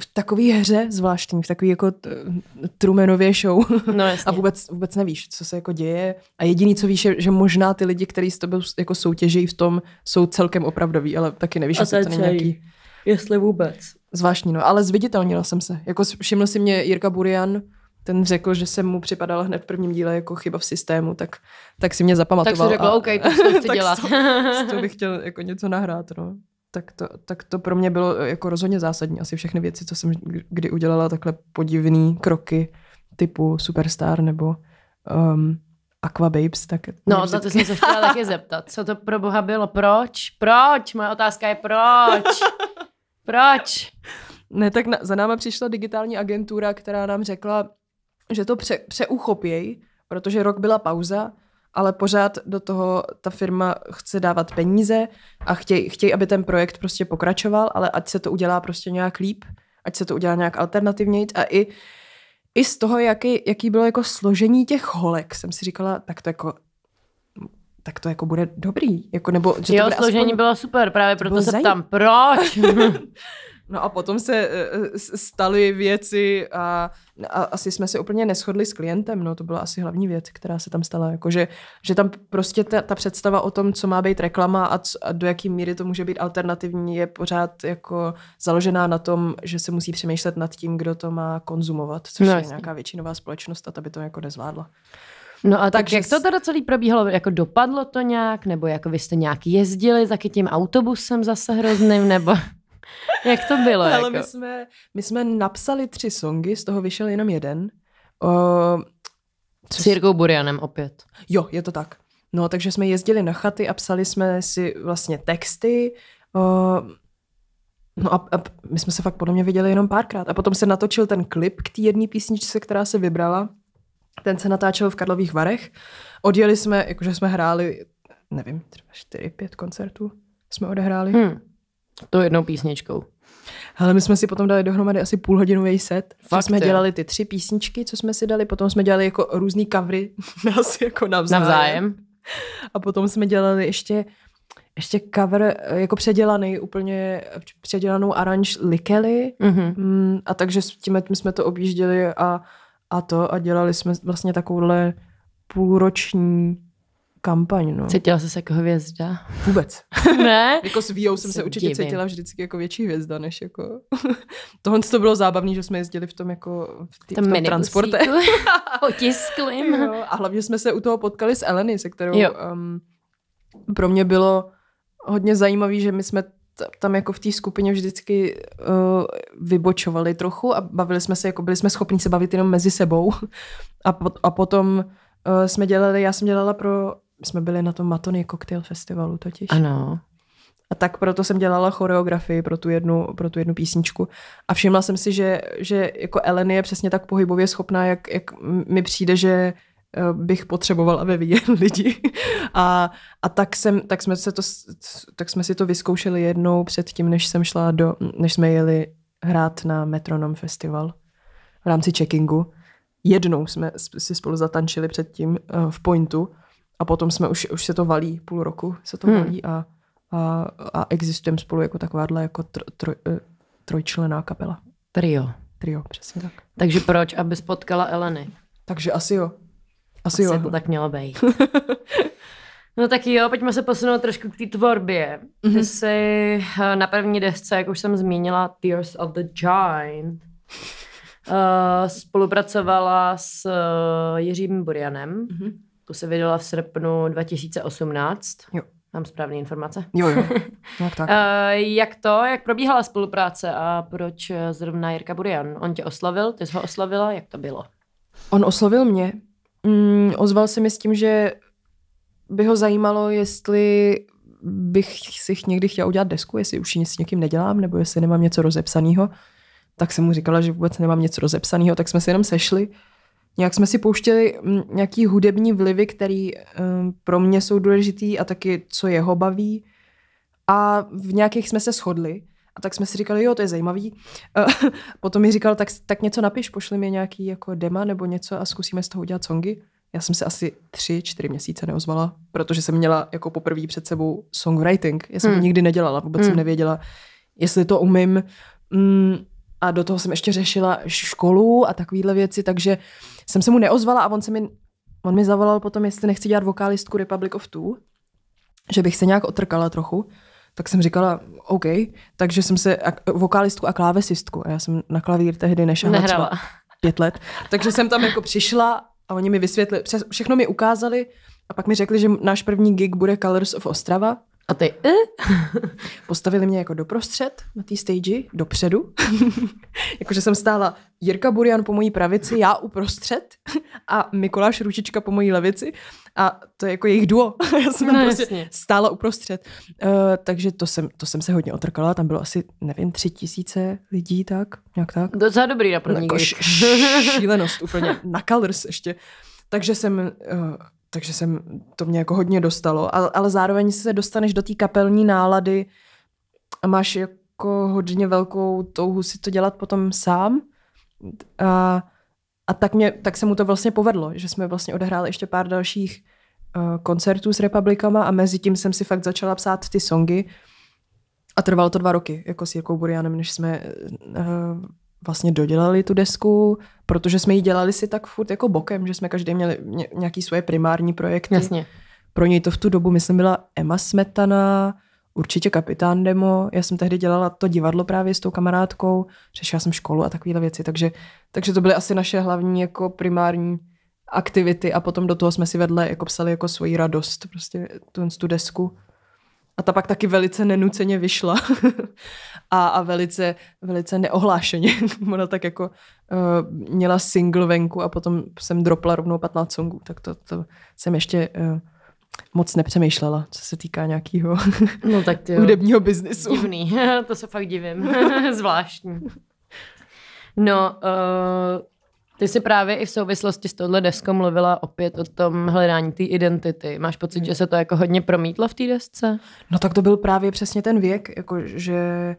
Speaker 2: v takové hře zvláštní, v takové jako Trumanově show. No, A vůbec, vůbec nevíš, co se jako děje. A jediný, co víš, je, že možná ty lidi, kteří s tebou jako soutěží v tom, jsou celkem opravdoví, ale taky nevíš, jestli to není nějaký... Jestli vůbec zvláštní, no, ale zviditelnila jsem se. Jako všiml si mě Jirka Burian, ten řekl, že jsem mu připadala hned v prvním díle jako chyba v systému, tak, tak si mě zapamatoval. Tak si řekl, a, OK, to chci dělat. to bych chtěl jako něco nahrát, no. Tak to, tak to pro mě bylo eh, jako rozhodně zásadní. Asi všechny věci, co jsem kdy udělala, takhle podivný kroky typu Superstar nebo um, babes. tak... No, na to jsem se chtěla
Speaker 1: taky zeptat. Co to pro boha bylo? Proč? Proč? Moje otázka je proč?
Speaker 2: Proč? Ne, tak na, za náma přišla digitální agentura, která nám řekla, že to pře, přeuchopěj, protože rok byla pauza, ale pořád do toho ta firma chce dávat peníze a chtějí, chtěj, aby ten projekt prostě pokračoval, ale ať se to udělá prostě nějak líp, ať se to udělá nějak alternativněji a i i z toho, jaký, jaký bylo jako složení těch holek, jsem si říkala, tak to jako tak to jako bude dobrý. Jako, nebo, že jo, to bude složení aspoň... bylo super, právě proto bylo se zajím. ptám, proč? no a potom se eh, eh, staly věci a, a asi jsme se úplně neschodli s klientem, no to byla asi hlavní věc, která se tam stala, jako, že, že tam prostě ta, ta představa o tom, co má být reklama a, co, a do jaký míry to může být alternativní, je pořád jako založená na tom, že se musí přemýšlet nad tím, kdo to má konzumovat, což no, je jasný. nějaká většinová společnost a ta by to jako nezvládla.
Speaker 1: No a tak jak jsi... to teda celý probíhalo? Jako dopadlo to nějak? Nebo jako vy jste nějak jezdili za tím autobusem
Speaker 2: zase hrozným? Nebo jak to bylo? Ale jako? my, jsme, my jsme napsali tři songy, z toho vyšel jenom jeden. O, s Jirkou Burianem opět. Jo, je to tak. No, takže jsme jezdili na chaty a psali jsme si vlastně texty. O, no a, a my jsme se fakt podle mě viděli jenom párkrát. A potom se natočil ten klip k té jedné písničce, která se vybrala. Ten se natáčel v Karlových Varech. Odjeli jsme, jakože jsme hráli, nevím, třeba čtyři, pět koncertů jsme odehráli. Hmm.
Speaker 1: To jednou písničkou.
Speaker 2: Ale my jsme si potom dali dohromady asi půlhodinový set. Fakt, jsme je. dělali ty tři písničky, co jsme si dali, potom jsme dělali jako různý covery nás jako navzájem. navzájem. A potom jsme dělali ještě ještě cover eh, jako předělaný, úplně předělanou aranž Likely. Mm-hmm. A takže s tím jsme to objížděli a a to a dělali jsme vlastně takovouhle půlroční kampaň. No. Cítila jsi se jako hvězda? Vůbec. ne? jako s VO jsem se, se určitě divin. cítila vždycky jako větší hvězda, než jako... Tohle to bylo zábavné, že jsme jezdili v tom jako... V, tý, tom, v tom transporte. Otisklým. a hlavně jsme se u toho potkali s Eleny, se kterou... Um, pro mě bylo hodně zajímavý, že my jsme tam jako v té skupině vždycky uh, vybočovali trochu a bavili jsme se, jako byli jsme schopni se bavit jenom mezi sebou. A, po, a potom uh, jsme dělali, já jsem dělala pro, jsme byli na tom Matony Cocktail Festivalu totiž. Ano. A tak proto jsem dělala choreografii pro tu jednu, pro tu jednu písničku. A všimla jsem si, že, že jako Ellen je přesně tak pohybově schopná, jak, jak mi přijde, že Eh, bych potřeboval, aby viděl lidi. A, a tak, jsem, tak, jsme se to, tak jsme si to vyzkoušeli jednou předtím, než jsem šla do, než jsme jeli hrát na Metronom Festival v rámci checkingu. Jednou jsme si spolu zatančili předtím eh, v Pointu a potom jsme už, už se to valí, půl roku se to hmm. valí a, a, a existujeme spolu jako takováhle jako tr, troj, eh, trojčlená kapela. Trio. Trio, přesně tak.
Speaker 1: Takže proč, aby spotkala Eleny? Takže asi jo. Asi, Asi jo. to tak mělo být. no tak jo, pojďme se posunout trošku k té tvorbě. Mm-hmm. Ty jsi eh, na první desce, jak už jsem zmínila, Tears of the Giant, eh, spolupracovala s eh, Jiřím Burianem. Mm-hmm. Tu se vydala v srpnu 2018. Jo. Mám správné informace? Jo, jo. Tak, tak. jak to? Jak probíhala spolupráce a proč zrovna Jirka Burian? On tě oslavil, ty jsi ho oslavila, jak to bylo?
Speaker 2: On oslovil mě Mm, ozval se mi s tím, že by ho zajímalo, jestli bych si někdy chtěla udělat desku, jestli už nic s někým nedělám, nebo jestli nemám něco rozepsaného. Tak jsem mu říkala, že vůbec nemám něco rozepsaného, tak jsme se jenom sešli. Nějak jsme si pouštěli mm, nějaký hudební vlivy, které um, mm, pro mě jsou důležitý a taky co jeho baví. A v nějakých jsme se shodli. A tak jsme si říkali, jo, to je zajímavý. Eh, potom mi říkal, tak, tak něco napiš, pošli mi nějaký jako dema nebo něco a zkusíme z toho udělat songy. Já jsem se asi tři, čtyři měsíce neozvala, protože jsem měla jako poprvé před sebou songwriting. Já jsem hmm. to nikdy nedělala, vůbec hmm. jsem nevěděla, jestli to umím. Mm, a do toho jsem ještě řešila školu a takovéhle věci, takže jsem se mu neozvala a on se mi, on mi zavolal potom, jestli nechci dělat vokalistku Republic of Two, že bych se nějak otrkala trochu tak jsem říkala, OK, takže jsem se a, vokalistku a klávesistku, a já jsem na klavír tehdy nešla, třeba pět let, takže jsem tam jako přišla a oni mi vysvětlili, všechno mi ukázali a pak mi řekli, že náš první gig bude Colors of Ostrava, a ty, eh? postavili mě jako doprostřed na té stage, dopředu. Jakože jsem stála Jirka Burian po mojí pravici, já uprostřed a Mikuláš Ručička po mojí levici. A to je jako jejich duo. já jsem no, prostě jasně. stála uprostřed. Uh, takže to jsem, to jsem se hodně otrkala. Tam bylo asi, nevím, tři tisíce lidí, tak? Nějak tak. Docela dobrý na první jako š- šílenost úplně. Na Colors ještě. Takže jsem uh, takže jsem, to mě jako hodně dostalo. A, ale zároveň se dostaneš do té kapelní nálady a máš jako hodně velkou touhu si to dělat potom sám. A, a tak, mě, tak se mu to vlastně povedlo, že jsme vlastně odehráli ještě pár dalších uh, koncertů s republikama a mezi tím jsem si fakt začala psát ty songy. A trvalo to dva roky, jako s Jirkou Burianem, než jsme uh, vlastně dodělali tu desku, protože jsme ji dělali si tak furt jako bokem, že jsme každý měli nějaký svoje primární projekty. Jasně. Pro něj to v tu dobu, myslím, byla Emma Smetana, určitě Kapitán Demo. Já jsem tehdy dělala to divadlo právě s tou kamarádkou, řešila jsem školu a takovéhle věci, takže, takže to byly asi naše hlavní jako primární aktivity a potom do toho jsme si vedle jako psali jako svoji radost, prostě tu, tu desku. A ta pak taky velice nenuceně vyšla a, a velice, velice neohlášeně. Ona tak jako uh, měla single venku a potom jsem dropla rovnou 15 songů, tak to, to jsem ještě uh, moc nepřemýšlela, co se týká nějakého no, tak ty hudebního
Speaker 1: biznesu. Divný, to se fakt divím, zvláštní. No, uh ty jsi právě i v souvislosti s touhle deskou mluvila opět o tom hledání té
Speaker 2: identity. Máš pocit, že se to jako hodně promítlo v té desce? No tak to byl právě přesně ten věk, jako že...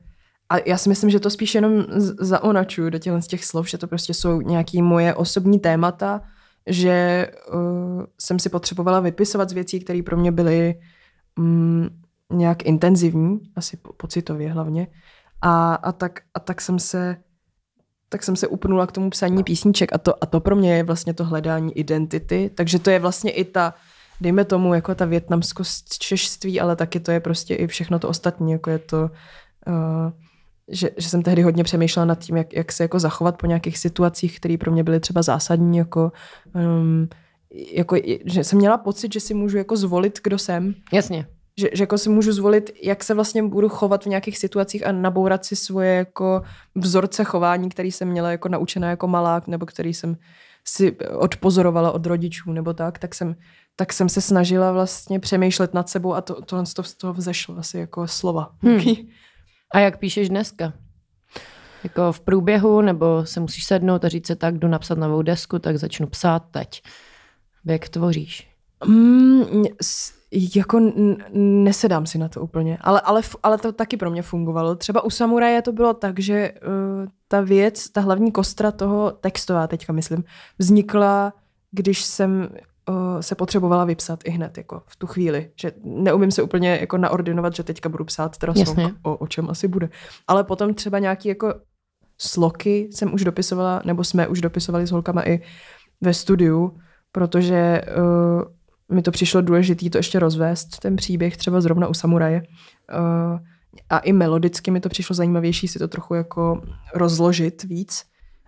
Speaker 2: A já si myslím, že to spíš jenom zaonačuju do těch, z těch slov, že to prostě jsou nějaké moje osobní témata, že uh, jsem si potřebovala vypisovat z věcí, které pro mě byly um, nějak intenzivní, asi po- pocitově hlavně. A, a, tak, a tak jsem se tak jsem se upnula k tomu psaní písniček a to, a to pro mě je vlastně to hledání identity, takže to je vlastně i ta, dejme tomu, jako ta větnamskost češství, ale taky to je prostě i všechno to ostatní, jako je to, uh, že, že jsem tehdy hodně přemýšlela nad tím, jak, jak se jako zachovat po nějakých situacích, které pro mě byly třeba zásadní, jako um, jako, že jsem měla pocit, že si můžu jako zvolit, kdo jsem. Jasně že, že jako si můžu zvolit, jak se vlastně budu chovat v nějakých situacích a nabourat si svoje jako vzorce chování, který jsem měla jako naučená jako malá, nebo který jsem si odpozorovala od rodičů nebo tak, tak jsem, tak jsem se snažila vlastně přemýšlet nad sebou a to, tohle to z toho vzešlo asi jako slova. Hmm. A jak píšeš dneska? Jako v průběhu, nebo se musíš
Speaker 1: sednout a říct se tak, jdu napsat novou desku, tak začnu psát teď. Jak tvoříš?
Speaker 2: Mm, s, jako nesedám si na to úplně, ale, ale, ale to taky pro mě fungovalo. Třeba u Samuraje to bylo tak, že uh, ta věc, ta hlavní kostra toho textová teďka myslím, vznikla, když jsem uh, se potřebovala vypsat i hned, jako v tu chvíli. Že neumím se úplně jako naordinovat, že teďka budu psát teda song, o, o čem asi bude. Ale potom třeba nějaký jako sloky jsem už dopisovala, nebo jsme už dopisovali s holkama i ve studiu, protože uh, mi to přišlo důležité to ještě rozvést, ten příběh třeba zrovna u Samuraje. Eh, a i melodicky mi to přišlo zajímavější si to trochu jako rozložit víc.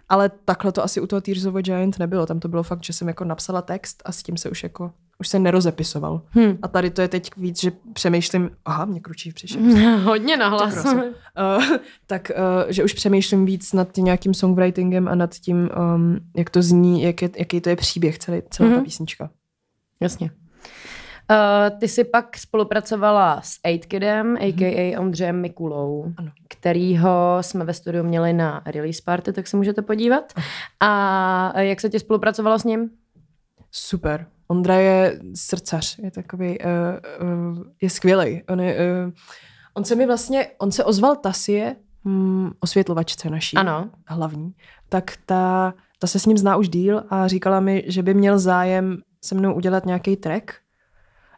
Speaker 2: Ale takhle to asi u toho Tears of a Giant nebylo. Tam to bylo fakt, že jsem jako napsala text a s tím se už jako, už se nerozepisoval. Hmm. A tady to je teď víc, že přemýšlím, aha, mě kručí přišel. Hodně nahlas. Eh, tak, uh, eh, tak uh, že už přemýšlím víc nad tím nějakým songwritingem a nad tím, um, jak to zní, jak je, jaký to je příběh, celý, celá hmm. ta mhm. písnička. Jasně.
Speaker 1: Uh, ty jsi pak spolupracovala s Aidkidem, a.k.a. Mhm. Ondřejem Mikulou, ano. kterýho jsme ve studiu měli na release party, tak se můžete podívat. A jak se ti spolupracovalo s ním?
Speaker 2: Super. Ondra je srdcař, je takový, uh, eh, uh, eh, je skvělý. On, uh, on se mi vlastně, on se ozval Tasie, um, osvětlovačce naší, ano. hlavní, tak ta, ta se s ním zná už díl a říkala mi, že by měl zájem se mnou udělat nějaký track.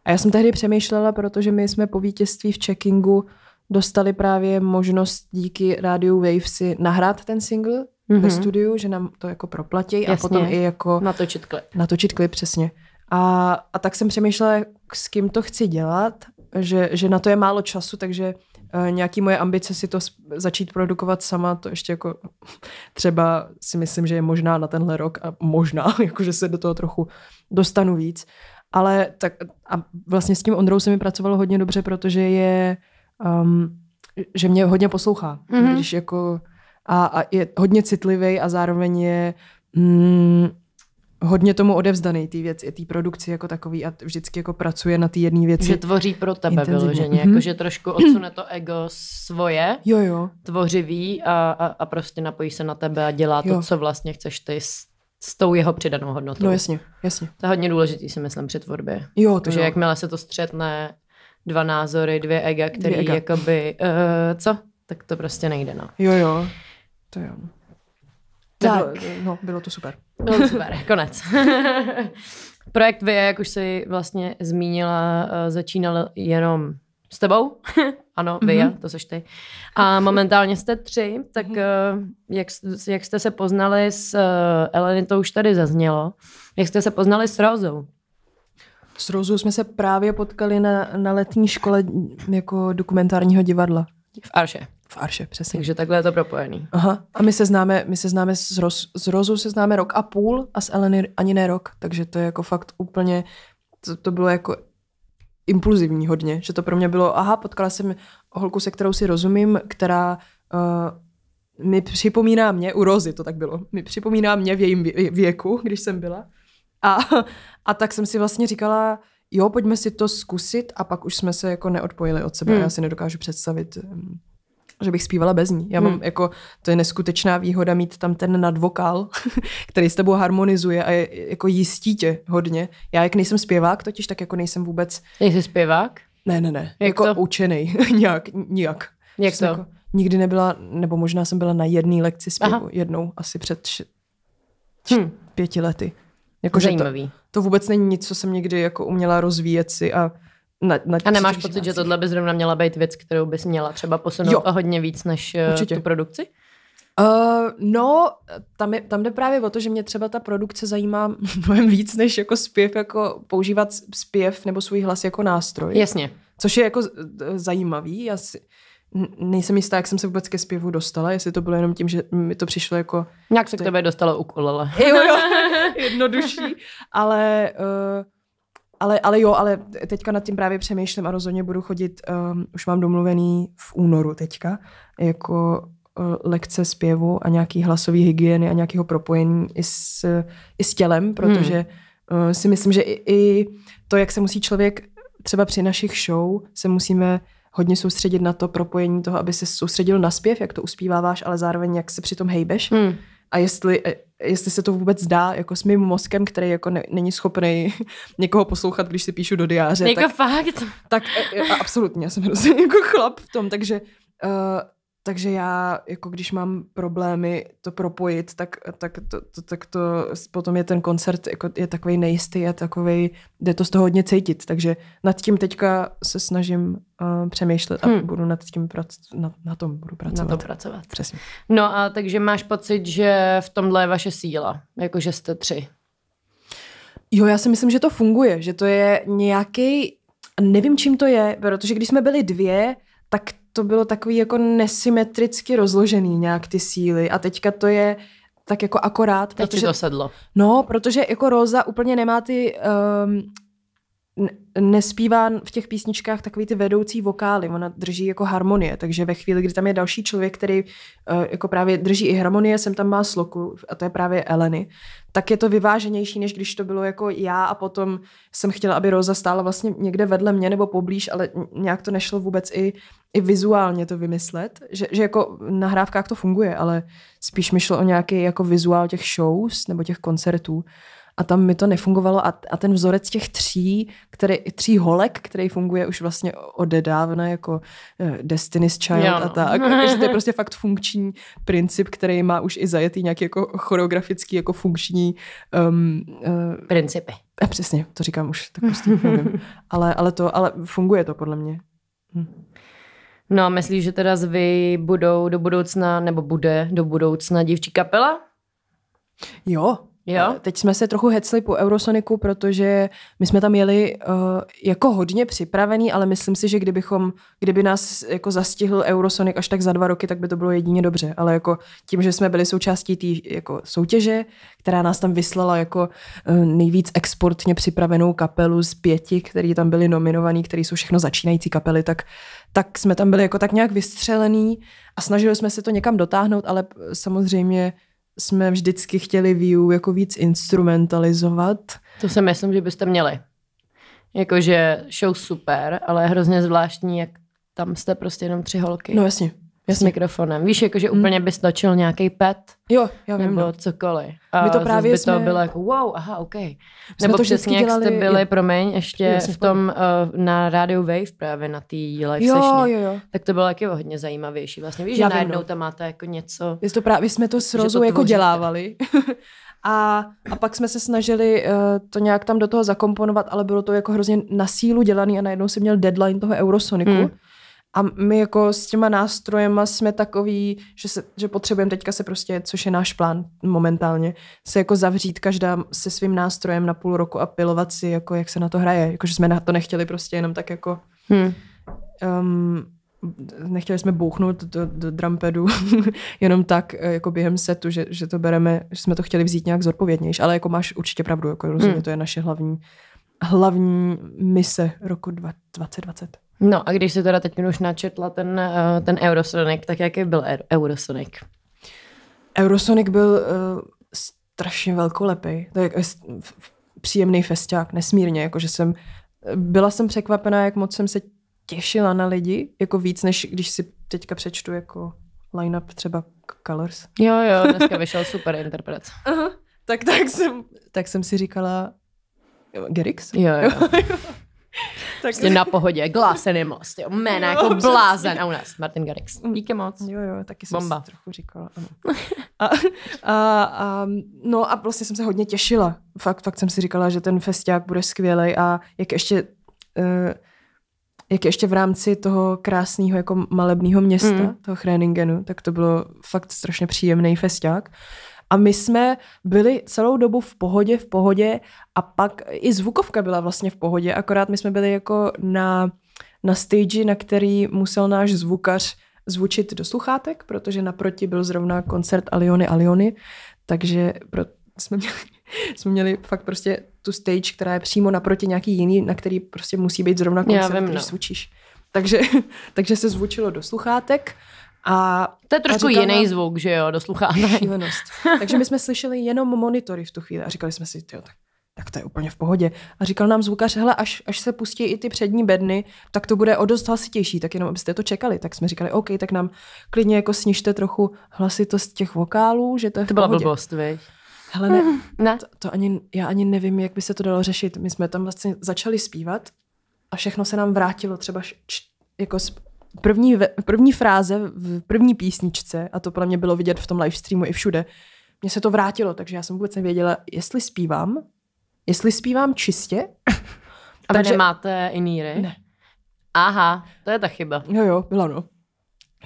Speaker 2: A já jsem tehdy přemýšlela, protože my jsme po vítězství v checkingu dostali právě možnost díky rádiu Wave si nahrát ten single mm-hmm. ve mhm. studiu, že nám to jako proplatí Jasně. a potom i jako... Natočit klip. Natočit klip, přesně. A, a tak jsem přemýšlela, s kým to chci dělat, že, že na to je málo času, takže Eh, nějaký moje ambice si to začít produkovat sama, to ještě jako třeba si myslím, že je možná na tenhle rok a možná, jakože se do toho trochu dostanu víc. Ale tak a vlastně s tím Ondrou se mi pracovalo hodně dobře, protože je, um, že mě hodně poslouchá, mm-hmm. když jako a, a je hodně citlivý a zároveň je mm, hodně tomu odevzdaný, té věci, té produkci jako takový a vždycky jako pracuje na té jedné věci. Že tvoří pro tebe intenzivně. vyloženě, mm-hmm. jakože
Speaker 1: trošku odsune to ego svoje, jo, jo. tvořivý a, a, a prostě napojí se na tebe a dělá jo. to, co vlastně chceš ty s, s tou jeho přidanou hodnotou. No jasně, jasně. To je hodně důležitý si myslím při tvorbě. Jo, to Že jo. jakmile se to střetne, dva názory, dvě ega, který dvě ega. jakoby, uh, co? Tak to prostě nejde, no. Jo, jo. To jo. Tak. Nebylo, no, bylo to super. Bylo to super, konec. Projekt VIA, jak už jsi vlastně zmínila, eh, začínal jenom s tebou. ano, mm-hmm. to seš ty. A momentálně jste tři, tak mm-hmm. jak, jak jste se poznali s eh, Eleny, to už tady zaznělo. Jak jste se poznali s Rozou?
Speaker 2: S Rozou jsme se právě potkali na, na letní škole jako dokumentárního divadla.
Speaker 1: V Arše. V Arše, přesně. Takže takhle je to propojený.
Speaker 2: Aha. A my se známe, my se známe z Roz, z Rozu se známe rok a půl a s Eleny ani ne rok, takže to je jako fakt úplně, to, to bylo jako impulzivní hodně, že to pro mě bylo, aha, potkala jsem holku, se kterou si rozumím, která uh, mi připomíná mě, u Rozy to tak bylo, mi připomíná mě v jejím věku, když jsem byla. A, a tak jsem si vlastně říkala, jo, pojďme si to zkusit a pak už jsme se jako neodpojili od sebe. Hmm. Já si nedokážu představit, že bych zpívala bez ní. Já mám hmm. jako, to je neskutečná výhoda mít tam ten nadvokál, který s tebou harmonizuje a je, jako jistí tě hodně. Já jak nejsem zpěvák totiž, tak jako nejsem vůbec... Nejsi zpěvák? Ne, ne, ne. Jak jako to? učený. nějak, nějak. Jak to? Jako, nikdy nebyla, nebo možná jsem byla na jedné lekci zpěvu. Aha. Jednou, asi před š- hmm. pěti lety. Jako, Zajímavý. To, to vůbec není nic, co jsem někdy jako uměla rozvíjet si a na, na A nemáš pocit, že tohle by zrovna měla být věc, kterou bys měla třeba posunout jo. hodně víc než eh, Určitě. tu produkci? Uh, no, tam, je, tam jde právě o to, že mě třeba ta produkce zajímá mnohem víc, než jako zpěv, jako používat zpěv nebo svůj hlas jako nástroj. Jasně. Což je jako eh, zajímavý. Já si, nejsem jistá, jak jsem se vůbec ke zpěvu dostala, jestli to bylo jenom tím, že mi to přišlo jako... Nějak se k tebe dostalo ukulele. Jo, jo, jednodušší. Ale... Uh, ale, ale jo, ale teďka nad tím právě přemýšlím a rozhodně budu chodit, um, už mám domluvený v únoru teďka, jako eh, lekce zpěvu a nějaký hlasový hygieny a nějakého propojení i s, i s tělem, protože hmm. uh, si myslím, že i, i to, jak se musí člověk třeba při našich show, se musíme hodně soustředit na to propojení toho, aby se soustředil na zpěv, jak to uspíváváš, ale zároveň jak se přitom hejbeš. Hmm. A jestli eh, jestli se to vůbec dá, jako s mým mozkem, který jako ne, není schopný někoho poslouchat, když si píšu do diáře. Jako tak, fakt? Tak e, e, absolutně, já jsem hrozně jako chlap v tom, takže uh, takže já, jako když mám problémy to propojit, tak, tak, to, to, tak to potom je ten koncert jako je takový nejistý a takový, jde to z toho hodně cítit. Takže nad tím teďka se snažím uh, přemýšlet a hmm. budu nad tím prac- na, na tom budu pracovat. Na to pracovat. Přesně.
Speaker 1: No a takže máš pocit, že v tomhle je vaše
Speaker 2: síla, jako že jste tři. Jo, já si myslím, že to funguje, že to je nějaký, nevím čím to je, protože když jsme byli dvě, tak to bylo takový jako nesymetricky rozložený nějak ty síly a teďka to je tak jako akorát. Teď protože, to sedlo. No, protože jako Róza úplně nemá ty um, nespívá v těch písničkách takový ty vedoucí vokály, ona drží jako harmonie, takže ve chvíli, kdy tam je další člověk, který uh, jako právě drží i harmonie, sem tam má sloku, a to je právě Eleny, tak je to vyváženější, než když to bylo jako já a potom jsem chtěla, aby Roza stála vlastně někde vedle mě nebo poblíž, ale nějak to nešlo vůbec i, i vizuálně to vymyslet, že, že jako v nahrávkách to funguje, ale spíš mi šlo o nějaký jako vizuál těch shows nebo těch koncertů, a tam mi to nefungovalo a, a ten vzorec těch tří, který, tří holek, který funguje už vlastně odedávna jako eh, Destiny's Child jo, a tak, že to je prostě fakt funkční princip, který má už i zajetý nějaký jako choreografický jako funkční um, uh, principy. A eh, přesně, to říkám už tak prostě nevím. Ale, ale, to, ale funguje to podle mě. Hm. No a myslíš, že
Speaker 1: teda zvy budou do budoucna, nebo bude do budoucna dívčí kapela?
Speaker 2: Jo, Jo? Eh, teď jsme se trochu hecli po Eurosoniku, protože my jsme tam jeli uh, jako hodně připravení, ale myslím si, že kdybychom, kdyby nás jako zastihl Eurosonic až tak za dva roky, tak by to bylo jedině dobře. Ale jako tím, že jsme byli součástí té jako soutěže, která nás tam vyslala jako uh, nejvíc exportně připravenou kapelu z pěti, který tam byli nominovaní, který jsou všechno začínající kapely, tak, tak jsme tam byli jako tak nějak vystřelený a snažili jsme se to někam dotáhnout, ale samozřejmě jsme vždycky chtěli VU jako víc instrumentalizovat. To si myslím, že byste měli.
Speaker 1: Jakože show super, ale hrozně zvláštní, jak tam jste prostě jenom tři holky. No jasně. Jasně. s mikrofonem. Víš, jakože hmm. úplně by stačil nějaký pet. Jo, já vím. Nebo no. cokoliv. A by to právě by jsme... to bylo jako wow, aha, OK. My nebo to přesně jak jste byli, jo. promiň, ještě Jasně, v tom uh, na rádiu Wave právě na té live jo, sešně, jo, jo. tak to bylo taky hodně zajímavější. Vlastně víš, já že vím, najednou no. tam máte jako něco.
Speaker 2: Jest to právě, jsme to s rozu jako dělávali. A, a pak jsme se snažili uh, to nějak tam do toho zakomponovat, ale bylo to jako hrozně na sílu dělaný a najednou si měl deadline toho Eurosoniku. Hmm. A my jako s těma nástrojema jsme takový, že, se, že potřebujeme teďka se prostě, což je náš plán momentálně, se jako zavřít každá se svým nástrojem na půl roku a pilovat si, jako jak se na to hraje. Jako, že jsme na to nechtěli prostě jenom tak jako... Hmm. Um, nechtěli jsme bouchnout do, do drumpedu jenom tak eh, jako během setu, že, že to bereme, že jsme to chtěli vzít nějak zodpovědnější, ale jako máš určitě pravdu, jako rozumím, hmm. to je naše hlavní hlavní mise roku 2020.
Speaker 1: No a když se teda teď už načetla ten, eh, ten Eurosonic, tak jaký byl e- Eurosonic?
Speaker 2: Eurosonic byl uh, strašně velkolepý. To je příjemný festiák, nesmírně. Jakože jsem, byla jsem překvapená, jak moc jsem se těšila na lidi, jako víc, než když si teďka přečtu jako line-up třeba Colors. Jo, jo, dneska vyšel super interpret. Aha, tak, tak, jsem, tak jsem si říkala Gerix? Jo, jo. Tak... Prostě na
Speaker 1: pohodě, glásený most, jo, jména jako blázen. A u nás Martin Garrix.
Speaker 2: Díky moc. Jo, jo, taky jsem Bomba. trochu říkala. Ano. A, a, a, no a vlastně jsem se hodně těšila. Fakt, fakt jsem si říkala, že ten festiák bude skvělý a jak ještě... Uh, jak ještě v rámci toho krásného jako malebného města, mm. toho Chréningenu, tak to bylo fakt strašně příjemný festiák. A my jsme byli celou dobu v pohodě, v pohodě a pak i zvukovka byla vlastně v pohodě, akorát my jsme byli jako na, na stage, na který musel náš zvukař zvučit do sluchátek, protože naproti byl zrovna koncert Aliony Aliony, takže pro, jsme měli jsme měli fakt prostě tu stage, která je přímo naproti nějaký jiný, na který prostě musí být zrovna koncert, když no. zvučíš. Takže, takže se zvučilo do sluchátek a, to je trošku říkala, jiný zvuk, že jo, do Takže my jsme slyšeli jenom monitory v tu chvíli a říkali jsme si, jo, tak tak to je úplně v pohodě. A říkal nám zvukař, hele, až, až se pustí i ty přední bedny, tak to bude o dost hlasitější, tak jenom abyste to čekali. Tak jsme říkali, OK, tak nám klidně jako snižte trochu hlasitost těch vokálů, že to je v To byla pohodě. blbost, vy. Hele, ne, ne. To, to ani, já ani nevím, jak by se to dalo řešit. My jsme tam vlastně začali zpívat a všechno se nám vrátilo třeba č, jako první, ve, první fráze v první písničce, a to pro mě bylo vidět v tom live streamu i všude, mně se to vrátilo, takže já jsem vůbec nevěděla, jestli zpívám, jestli zpívám čistě. A takže... nemáte
Speaker 1: iníry? Ne. Aha, to je ta chyba. Jo,
Speaker 2: jo, byla no.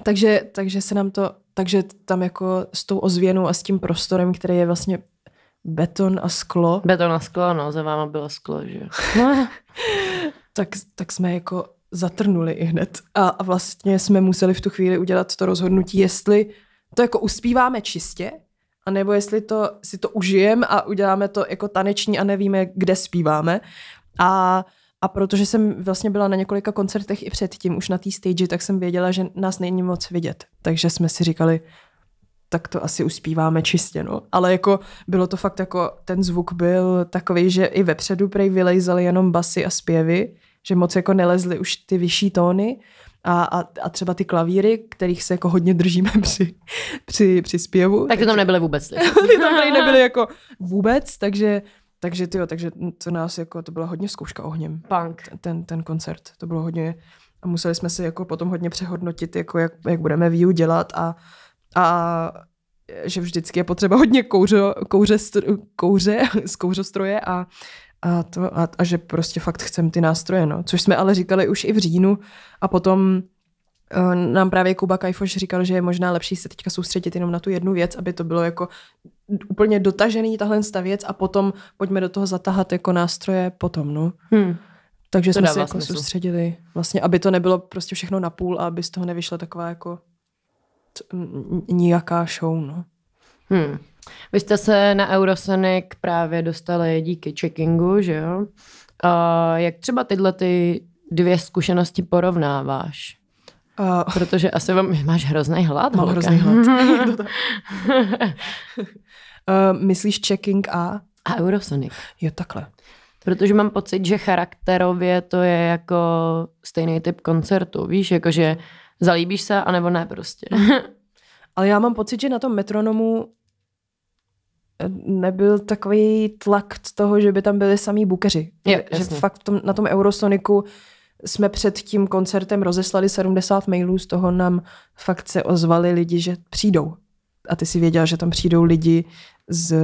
Speaker 2: Takže, takže se nám to, takže tam jako s tou ozvěnou a s tím prostorem, který je vlastně beton a sklo.
Speaker 1: Beton a sklo, no, za váma bylo sklo, že jo.
Speaker 2: No. tak, tak jsme jako zatrnuli i hned. A, vlastně jsme museli v tu chvíli udělat to rozhodnutí, jestli to jako uspíváme čistě, anebo jestli to, si to užijeme a uděláme to jako taneční a nevíme, kde zpíváme. A, a protože jsem vlastně byla na několika koncertech i předtím, už na té stage, tak jsem věděla, že nás není moc vidět. Takže jsme si říkali, tak to asi uspíváme čistě, no. Ale jako bylo to fakt jako, ten zvuk byl takový, že i vepředu prej vylejzali jenom basy a zpěvy že moc jako nelezly už ty vyšší tóny a, a, a třeba ty klavíry, kterých se jako hodně držíme při, při, při zpěvu. Tak ty tam nebyly vůbec. Jako. ty tam nebyly jako vůbec, takže takže ty takže to nás jako, to byla hodně zkouška ohněm. Punk. Ten, ten koncert, to bylo hodně, a museli jsme si jako potom hodně přehodnotit, jako jak, jak budeme výu dělat a, a že vždycky je potřeba hodně kouře, kouře, kouře z kouřostroje a a, to, a, a že prostě fakt chcem ty nástroje, no. Což jsme ale říkali už i v říjnu a potom uh, nám právě Kuba Kajfoš říkal, že je možná lepší se teďka soustředit jenom na tu jednu věc, aby to bylo jako úplně dotažený tahle ta věc a potom pojďme do toho zatahat jako nástroje potom, no. Hmm. Takže to jsme se jako soustředili vlastně, aby to nebylo prostě všechno na půl a aby z toho nevyšla taková jako t- show, no. Hmm. Vy jste se
Speaker 1: na Eurosonic právě dostali díky checkingu, že jo? A jak třeba tyhle ty dvě zkušenosti porovnáváš? Uh, Protože asi vám, máš hrozný hlad. Mám hrozný hlad. uh, myslíš checking a? A Eurosonic. Jo, takhle. Protože mám pocit, že charakterově to je jako stejný typ koncertu. Víš, jakože zalíbíš se, anebo ne
Speaker 2: prostě. Ale já mám pocit, že na tom metronomu nebyl takový tlak toho, že by tam byli samý bukeři. Je, že jasně. fakt tom, na tom Eurosoniku jsme před tím koncertem rozeslali 70 mailů, z toho nám fakt se ozvali lidi, že přijdou. A ty si věděla, že tam přijdou lidi z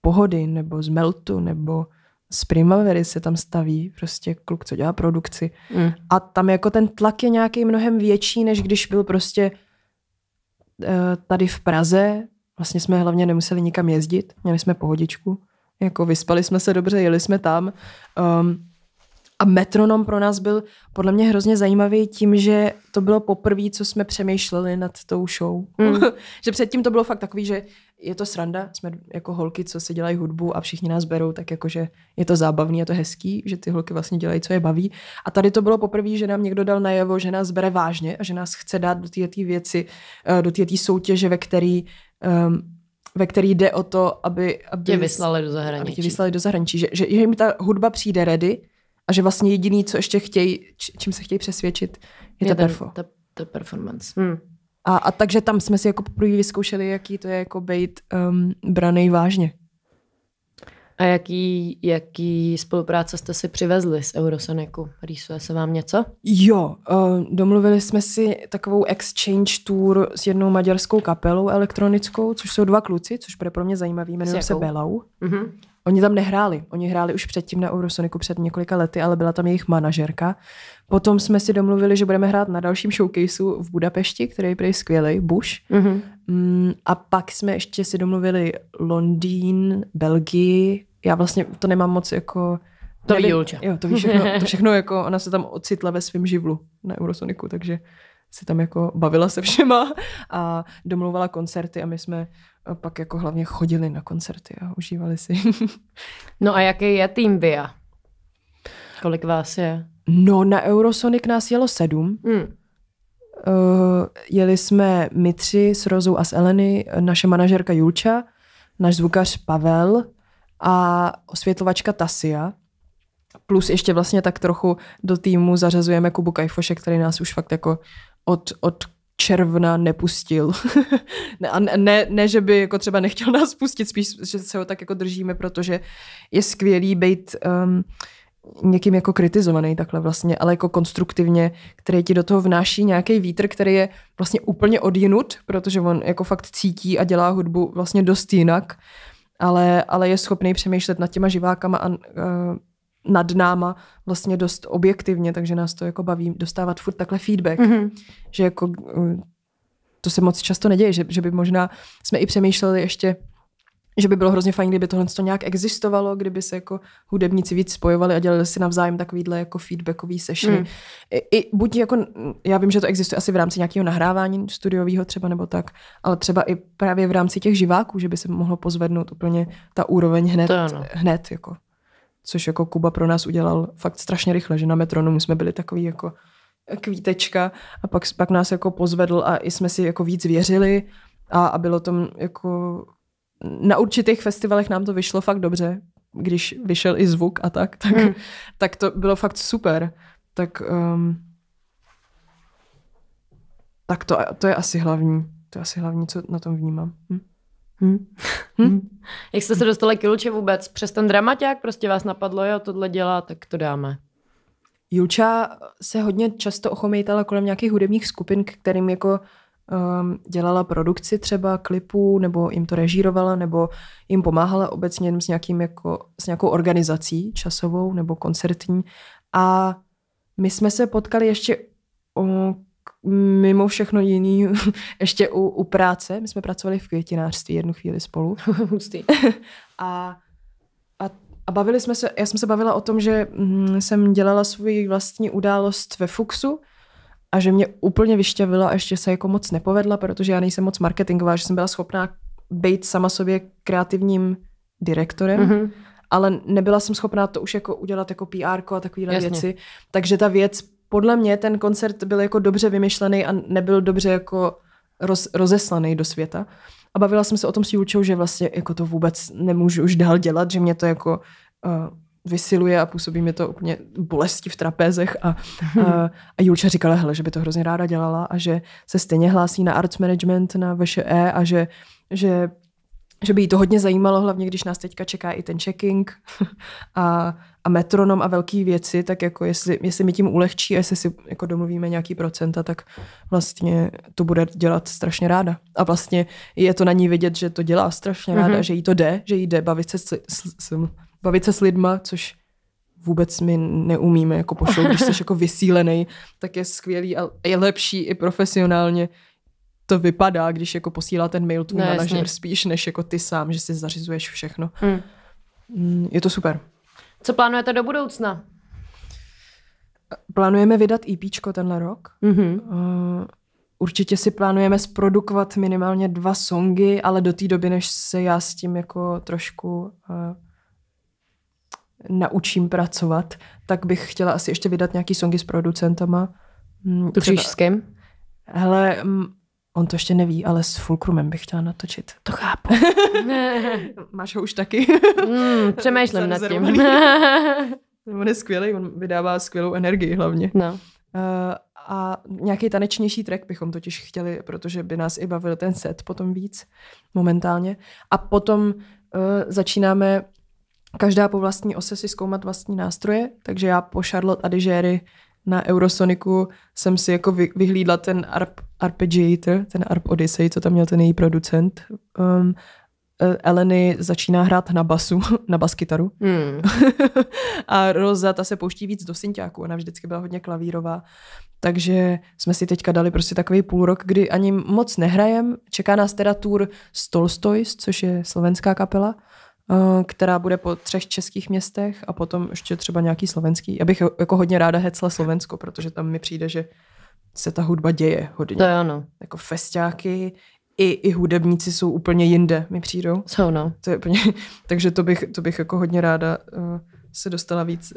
Speaker 2: Pohody, nebo z Meltu, nebo z Primavery se tam staví prostě kluk, co dělá produkci. Mm. A tam jako ten tlak je nějaký mnohem větší, než když byl prostě eh, tady v Praze Vlastně jsme hlavně nemuseli nikam jezdit, měli jsme pohodičku, jako vyspali jsme se dobře, jeli jsme tam. Um, a metronom pro nás byl podle mě hrozně zajímavý tím, že to bylo poprvé, co jsme přemýšleli nad tou show. Mm. že předtím to bylo fakt takový, že je to sranda, jsme jako holky, co si dělají hudbu a všichni nás berou, tak jakože je to zábavný, je to hezký, že ty holky vlastně dělají, co je baví. A tady to bylo poprvé, že nám někdo dal najevo, že nás bere vážně a že nás chce dát do této věci, eh, do této soutěže, ve který um, ve který jde o to, aby... aby tě vyslali do zahraničí. Aby tě vyslali do zahraničí, že, že, že jim ta hudba přijde ready a že vlastně jediný, co ještě chtějí, čím se chtějí přesvědčit, je, je ta, ten, perfo. ta, ta performance. Hmm. A, a takže tam jsme si jako poprvé vyzkoušeli, jaký to je jako být um, braný vážně. A jaký, jaký spolupráce jste si přivezli z Eurosoniku? Rýsuje se vám něco? Jo, uh, domluvili jsme si takovou exchange tour s jednou maďarskou kapelou elektronickou, což jsou dva kluci, což bude pro mě zajímavý, jmenují se Belou. Mm-hmm. Oni tam nehráli, oni hráli už předtím na Eurosoniku před několika lety, ale byla tam jejich manažerka. Potom jsme si domluvili, že budeme hrát na dalším showcaseu v Budapešti, který je skvělý, Bush. Mm-hmm. Mm, a pak jsme ještě si domluvili Londýn, Belgii. Já vlastně to nemám moc jako...
Speaker 1: To ví Jo, to ví všechno, to všechno
Speaker 2: jako ona se tam ocitla ve svém živlu na Eurosoniku, takže se tam jako bavila se všema a domluvala koncerty a my jsme eh, pak jako hlavně chodili na koncerty a užívali si. no a jaký je tým BIA? Kolik vás je? No na Eurosonic nás jelo sedm. Mm. Uh, jeli jsme my tři s Rozou a s Eleny, naše manažerka Julča, náš zvukař Pavel a osvětlovačka Tasia. Plus ještě vlastně tak trochu do týmu zařazujeme Kubu Kajfoše, který nás už fakt jako od, od června nepustil. ne, ne, ne, že by jako třeba nechtěl nás pustit, spíš, že se ho tak jako držíme, protože je skvělý být um, někým jako kritizovaný takhle vlastně, ale jako konstruktivně, který ti do toho vnáší nějaký vítr, který je vlastně úplně odjinut, protože on jako fakt cítí a dělá hudbu vlastně dost jinak, ale, ale je schopný přemýšlet nad těma živákama a uh, nad náma vlastně dost objektivně, takže nás to jako baví dostávat furt takhle feedback, mm-hmm. že jako eh, to se moc často neděje, že, že by možná jsme i přemýšleli ještě, že by bylo hrozně fajn, kdyby tohle to nějak existovalo, kdyby se jako hudebníci víc spojovali a dělali si navzájem takovýhle jako feedbackový session. Mm. I, I, buď jako, já vím, že to existuje asi v rámci nějakého nahrávání studiového třeba nebo tak, ale třeba i právě v rámci těch živáků, že by se mohlo pozvednout úplně ta úroveň hned. To ano. hned jako což jako Kuba pro nás udělal fakt strašně rychle, že na metronomu jsme byli takový jako kvítečka a pak, pak nás jako pozvedl a i jsme si jako víc věřili a, a bylo to jako na určitých festivalech nám to vyšlo fakt dobře, když vyšel i zvuk a tak, tak, hmm. tak to bylo fakt super. Tak, um, tak to, to je asi hlavní. To je asi hlavní, co na tom vnímám. Hm? Hmm.
Speaker 1: Hmm. Jak jste se dostali k Julče vůbec? Přes ten dramaťák prostě vás napadlo, jo, tohle dělá, tak to dáme.
Speaker 2: Julča se hodně často ochomejtala kolem nějakých hudebních skupin, kterým jako um, dělala produkci třeba klipů, nebo jim to režírovala, nebo jim pomáhala obecně s, nějakým jako, s nějakou organizací časovou nebo koncertní. A my jsme se potkali ještě um, mimo všechno jiný, ještě u, u práce, my jsme pracovali v květinářství jednu chvíli spolu. Hustý. a, a, a bavili jsme se, já jsem se bavila o tom, že mm, jsem dělala svůj vlastní událost ve Fuxu, a že mě úplně vyšťavila a ještě se jako moc nepovedla, protože já nejsem moc marketingová, že jsem byla schopná být sama sobě kreativním direktorem, mm-hmm. ale nebyla jsem schopná to už jako udělat jako PR a takovéhle věci. Takže ta věc podle mě ten koncert byl jako dobře vymyšlený a nebyl dobře jako roz, rozeslaný do světa. A bavila jsem se o tom s Julčou, že vlastně jako to vůbec nemůžu už dál dělat, že mě to jako uh, vysiluje a působí mi to úplně bolesti v trapézech. A, uh, a Julča říkala, hele, že by to hrozně ráda dělala a že se stejně hlásí na arts management, na VŠE a že, že že by jí to hodně zajímalo, hlavně když nás teďka čeká i ten checking a, a metronom a velké věci, tak jako jestli, jestli mi tím ulehčí a jestli si jako domluvíme nějaký procenta, tak vlastně to bude dělat strašně ráda. A vlastně je to na ní vidět, že to dělá strašně ráda, mm-hmm. že jí to jde, že jí jde bavit se s, s, s, bavit se s lidma, což vůbec my neumíme jako pošlou, když jsi jako vysílený, tak je skvělý a je lepší i profesionálně to vypadá, když jako posílá ten mail tu no, manažer jasně. spíš, než jako ty sám, že si zařizuješ všechno. Hmm. Mm. je to super.
Speaker 1: Co plánujete do budoucna?
Speaker 2: Plánujeme vydat EPčko tenhle rok. Mm-hmm. Uh, určitě si plánujeme zprodukovat minimálně dva songy, ale do té doby, než se já s tím jako trošku uh, naučím pracovat, tak bych chtěla asi ještě vydat nějaký songy s producentama. Mm, Tušíš s kým? Hele, mm, On to ještě neví, ale s Fulkrumem bych chtěla natočit. To chápu. Máš ho už taky. mm, přemýšlím nad tím. on je skvělý, on vydává skvělou energii hlavně. No. Uh, a nějaký tanečnější track bychom totiž chtěli, protože by nás i bavil ten set potom víc momentálně. A potom uh, začínáme každá po vlastní ose si zkoumat vlastní nástroje, takže já po Charlotte a Adigery na Eurosoniku jsem si jako vyhlídla ten ARP arpeggiator, ten ARP Odyssey, co tam měl ten její producent. Um, eh, Eleny začíná hrát na basu, na baskytaru. Hmm. a Roza, ta se pouští víc do synťáku, ona vždycky byla hodně klavírová. Takže jsme si teďka dali prostě takový půl rok, kdy ani moc nehrajem. Čeká nás teda tour Stolstoys, což je slovenská kapela. Eh, která bude po třech českých městech a potom ještě třeba nějaký slovenský. Já bych jako hodně ráda hecla Slovensko, protože tam mi přijde, že se ta hudba děje hodně. To je ono. Jako festiáky, i, i hudebníci jsou úplně jinde, mi přijdou. Jsou, no. To je úplně, takže to bych, to bych jako hodně ráda uh, se dostala víc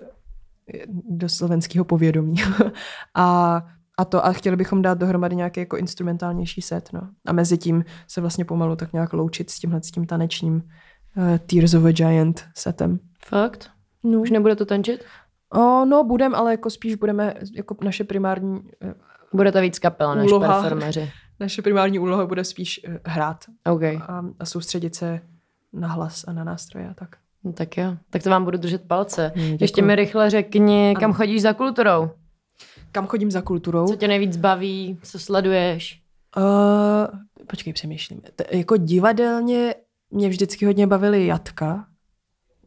Speaker 2: eh, do slovenského povědomí. a, a to, a chtěli bychom dát dohromady nějaký jako instrumentálnější set, no. A mezi tím se vlastně pomalu tak nějak loučit s tímhle s tím tanečním uh, Tears of a Giant setem. Fakt? No. Už nebude to tančit? O, eh, no, budem, ale jako spíš budeme, jako naše primární... Uh, bude to víc kapela než úloha, performeři. Naše primární úloha bude spíš uh, hrát okay. a, a soustředit se na hlas a na nástroje a tak. No, tak jo, tak to vám budu držet palce. Mm, Ještě mi rychle řekni, kam chodíš
Speaker 1: za kulturou? Kam chodím za kulturou? Co tě nejvíc baví, co sleduješ?
Speaker 2: Uh, počkej, přemýšlím. T- jako divadelně mě vždycky hodně bavily jatka.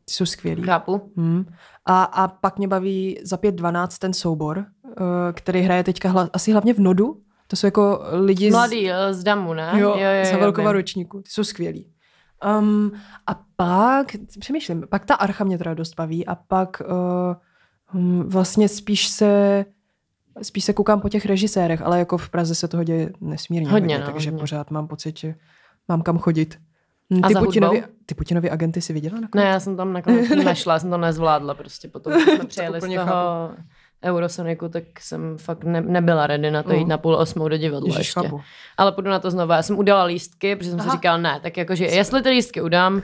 Speaker 2: Ty jsou skvělý. Chápu. Hmm. A, a pak mě baví za 5.12 ten soubor, eh, který hraje teďka hla, asi hlavně v Nodu. To jsou jako lidi Mladý, z... Mladý, eh, z Damu, ne? Jo, jo, jo, jo velkova ročníku. Ty jsou skvělí. Um, a pak, přemýšlím, pak ta archa mě teda dost baví a pak uh, um, vlastně spíš se spíš se koukám po těch režisérech, ale jako v Praze se toho děje nesmírně hodně, hodně no, takže hodně. pořád mám pocit, že mám kam chodit. No, A ty, Putinovi, ty Putinovi agenty si viděla nakonec? Ne,
Speaker 1: já jsem tam nakonec nešla, já jsem to nezvládla prostě potom, jsme přijeli z toho... Eurosoniku, tak jsem fakt ne, nebyla ready na to jít mm. na půl osmou do divadla Ježiš, ještě. Chápu. Ale půjdu na to znovu. Já jsem udělala lístky, protože jsem Aha. si říkala, ne, tak jakože jestli ty lístky udám,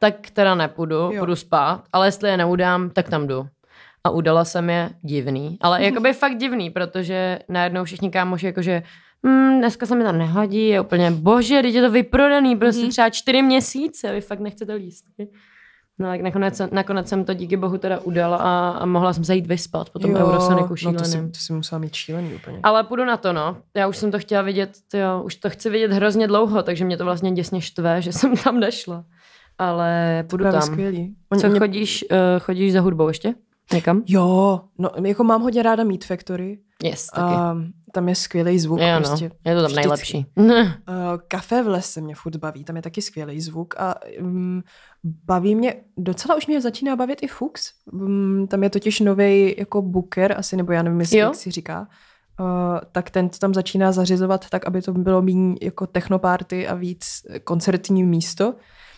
Speaker 1: tak teda nepůjdu, jo. půjdu spát, ale jestli je neudám, tak tam jdu. A udala jsem je divný, ale mhm. jakoby fakt divný, protože najednou všichni kámoši jakože mm, dneska se mi to nehodí, je úplně, bože, teď je to vyprodaný, prostě mm. třeba čtyři měsíce, vy fakt nechcete lístky. No tak nakonec, nakonec jsem to díky bohu teda udala a, a mohla jsem zajít vyspat po tom jo, Eurosoniku šíleným. No
Speaker 2: to si, to musela mít šílený úplně.
Speaker 1: Ale půjdu na to, no. Já už jsem to chtěla vidět, jo, už to chci vidět hrozně dlouho, takže mě to vlastně děsně štve, že jsem tam nešla. Ale
Speaker 2: půjdu to tam. Skvělý. On, Co mě... chodíš, uh, chodíš za hudbou ještě? Někam? Jo, no jako mám hodně ráda Meat Factory. Yes, taky tam je skvělý zvuk. Jo, no. prostě, no. Je to tam vždycky. nejlepší. Eh, kafe v lese mě furt baví, tam je taky skvělý zvuk a um, baví mě, docela už mě začíná bavit i Fuchs. Um, tam je totiž nový jako booker asi, nebo já nevím, jestli jak si říká. Uh, tak ten to tam začíná zařizovat tak, aby to bylo méně jako technoparty a víc koncertní místo.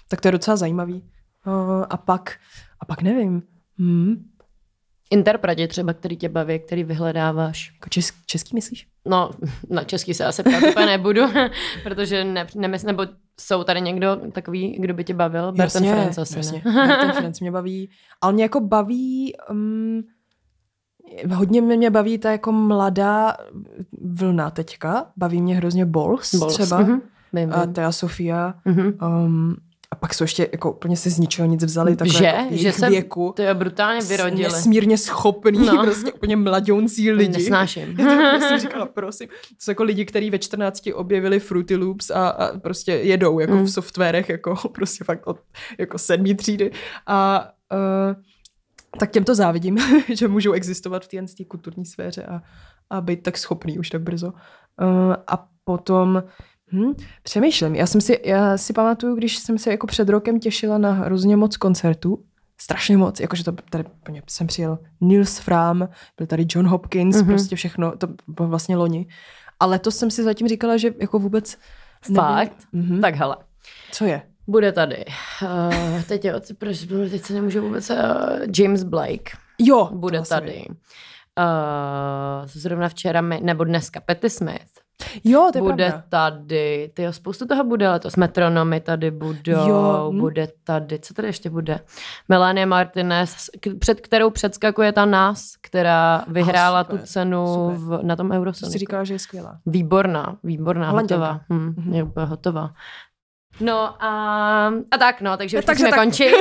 Speaker 2: Tak to je docela zajímavý. Uh, a pak, a pak nevím. Hmm interpreti třeba,
Speaker 1: který tě baví, který vyhledáváš. Jako česk, český myslíš? No, na český se asi ptát nebudu, protože ne, nemysl, nebo jsou tady někdo takový, kdo by tě bavil? Bertrand Franz asi jasně. ne. Bertrand Franz mě
Speaker 2: baví, ale mě jako baví... Um, Hodně mě, mě baví ta jako mladá vlna teďka. Baví mě hrozně Bols, Bols. třeba. Mm-hmm. Vím, vím. A Thea Sofia. Mm-hmm. Um, pak jsou ještě jako úplně si z ničeho nic vzali. Takhle že? Jako že se věku, to je brutálně vyrodili. Nesmírně schopný, no. prostě úplně mladoucí lidi. Nesnáším. Já jsem prostě říkala, prosím. To jsou jako lidi, kteří ve 14 objevili Fruity Loops a, a prostě jedou jako mm. v softwarech, jako prostě fakt od jako sedmí třídy. A uh, tak těm to závidím, že můžou existovat v té kulturní sféře a, a být tak schopný už tak brzo. Uh, a potom Hmm, přemýšlím. Já, jsem si, já si pamatuju, když jsem se jako před rokem těšila na hrozně moc koncertů, strašně moc, jakože to tady jsem přijel Nils Fram, byl tady John Hopkins, mm-hmm. prostě všechno, to bylo vlastně loni. Ale to jsem si zatím říkala, že jako vůbec... Fakt? Mm-hmm. Tak hele. Co je? Bude tady. Uh,
Speaker 1: teď je, proč byl, teď se nemůžu vůbec... Uh, James Blake. Jo. Bude vlastně. tady. Uh, zrovna včera, mi, nebo dneska, Petty Smith
Speaker 2: Jo, to je Bude pravda.
Speaker 1: tady, ty jo, spoustu toho bude letos. Metronomy tady budou, jo. No. bude tady, co tady ještě bude? Melanie Martinez, k- před kterou předskakuje ta nás, která vyhrála oh, super, tu cenu super. v, na tom Eurosonic. Jsi říkala, že je skvělá. Výborná, výborná, Holanděnka. hotová. Hm, mm-hmm. Je úplně hotová. No a, a tak no, takže no, už takže musíme tak... končit.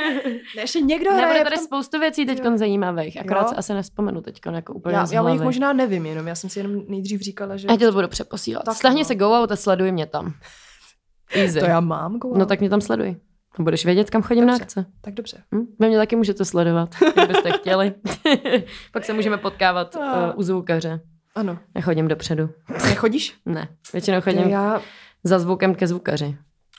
Speaker 2: ještě někdo hraje Nebude tady tom...
Speaker 1: spoustu věcí teď zajímavých, akorát jo. asi nespomenu teď jako úplně Já, já jich možná
Speaker 2: nevím jenom, já jsem si jenom nejdřív říkala, že... Já tě to budu
Speaker 1: přeposílat. Tak, Stahni no. se go out a sleduj mě tam. Easy. To já mám go no out. No tak mě tam sleduj. No budeš vědět, kam chodím dobře, na akce. Tak dobře. Hm? Vy mě taky můžete sledovat, kdybyste chtěli. Pak se můžeme potkávat uh, u zvukaře. Ano. Nechodím dopředu. Nechodíš? Ne, většinou chodím. Já za zvukem ke zvukaři.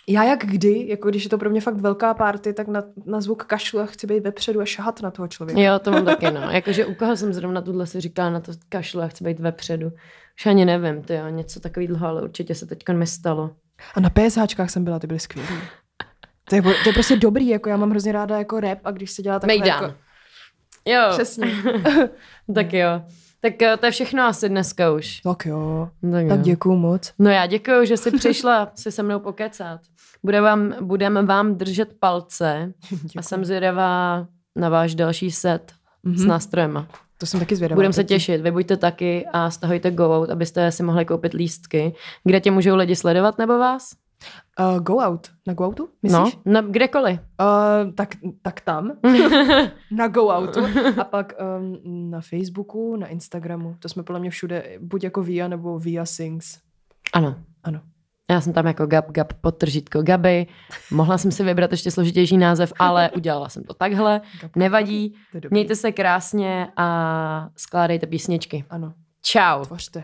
Speaker 2: Já jak kdy, jako když je to pro mě fakt velká party, tak na, na zvuk kašlu a chci být vepředu a šahat na toho člověka. Jo, to mám taky, no.
Speaker 1: Jakože u koho jsem zrovna tuhle si říkala na to kašlu a chci být vepředu. Už ani nevím, to jo, něco takového, ale
Speaker 2: určitě se teďka mi stalo. A na PSHčkách jsem byla, ty byly skvělý. To je, to je prostě dobrý, jako já mám hrozně ráda jako rap a když se dělá takové Mejdan. jako... Jo. Přesně.
Speaker 1: tak jo. Tak eh, to je všechno asi dneska už. Tak jo, no tak, tak děkuju moc. No já děkuju, že jsi přišla si se mnou pokecat. Bude vám, budeme vám držet palce děkuju. a jsem zvědavá na váš další set mm-hmm. s mhm. nástrojema.
Speaker 2: To jsem taky zvědavá. Budeme se těšit.
Speaker 1: Vy buďte taky a stahujte go abyste si mohli koupit lístky. Kde tě můžou lidi sledovat nebo vás?
Speaker 2: Uh, go out. Na go outu,
Speaker 1: myslíš? No, na kdekoliv.
Speaker 2: Uh, tak, tak tam. na go outu. A pak um, na Facebooku, na Instagramu. To jsme podle mě všude, buď jako Via nebo Via Sings.
Speaker 1: Ano. Ano. Já jsem tam jako gab, gab, potržitko Gaby. Mohla jsem si vybrat ještě složitější název, ale udělala jsem to takhle. Nevadí. Mějte se krásně a skládejte písničky. Ano. Čau. Tvořte.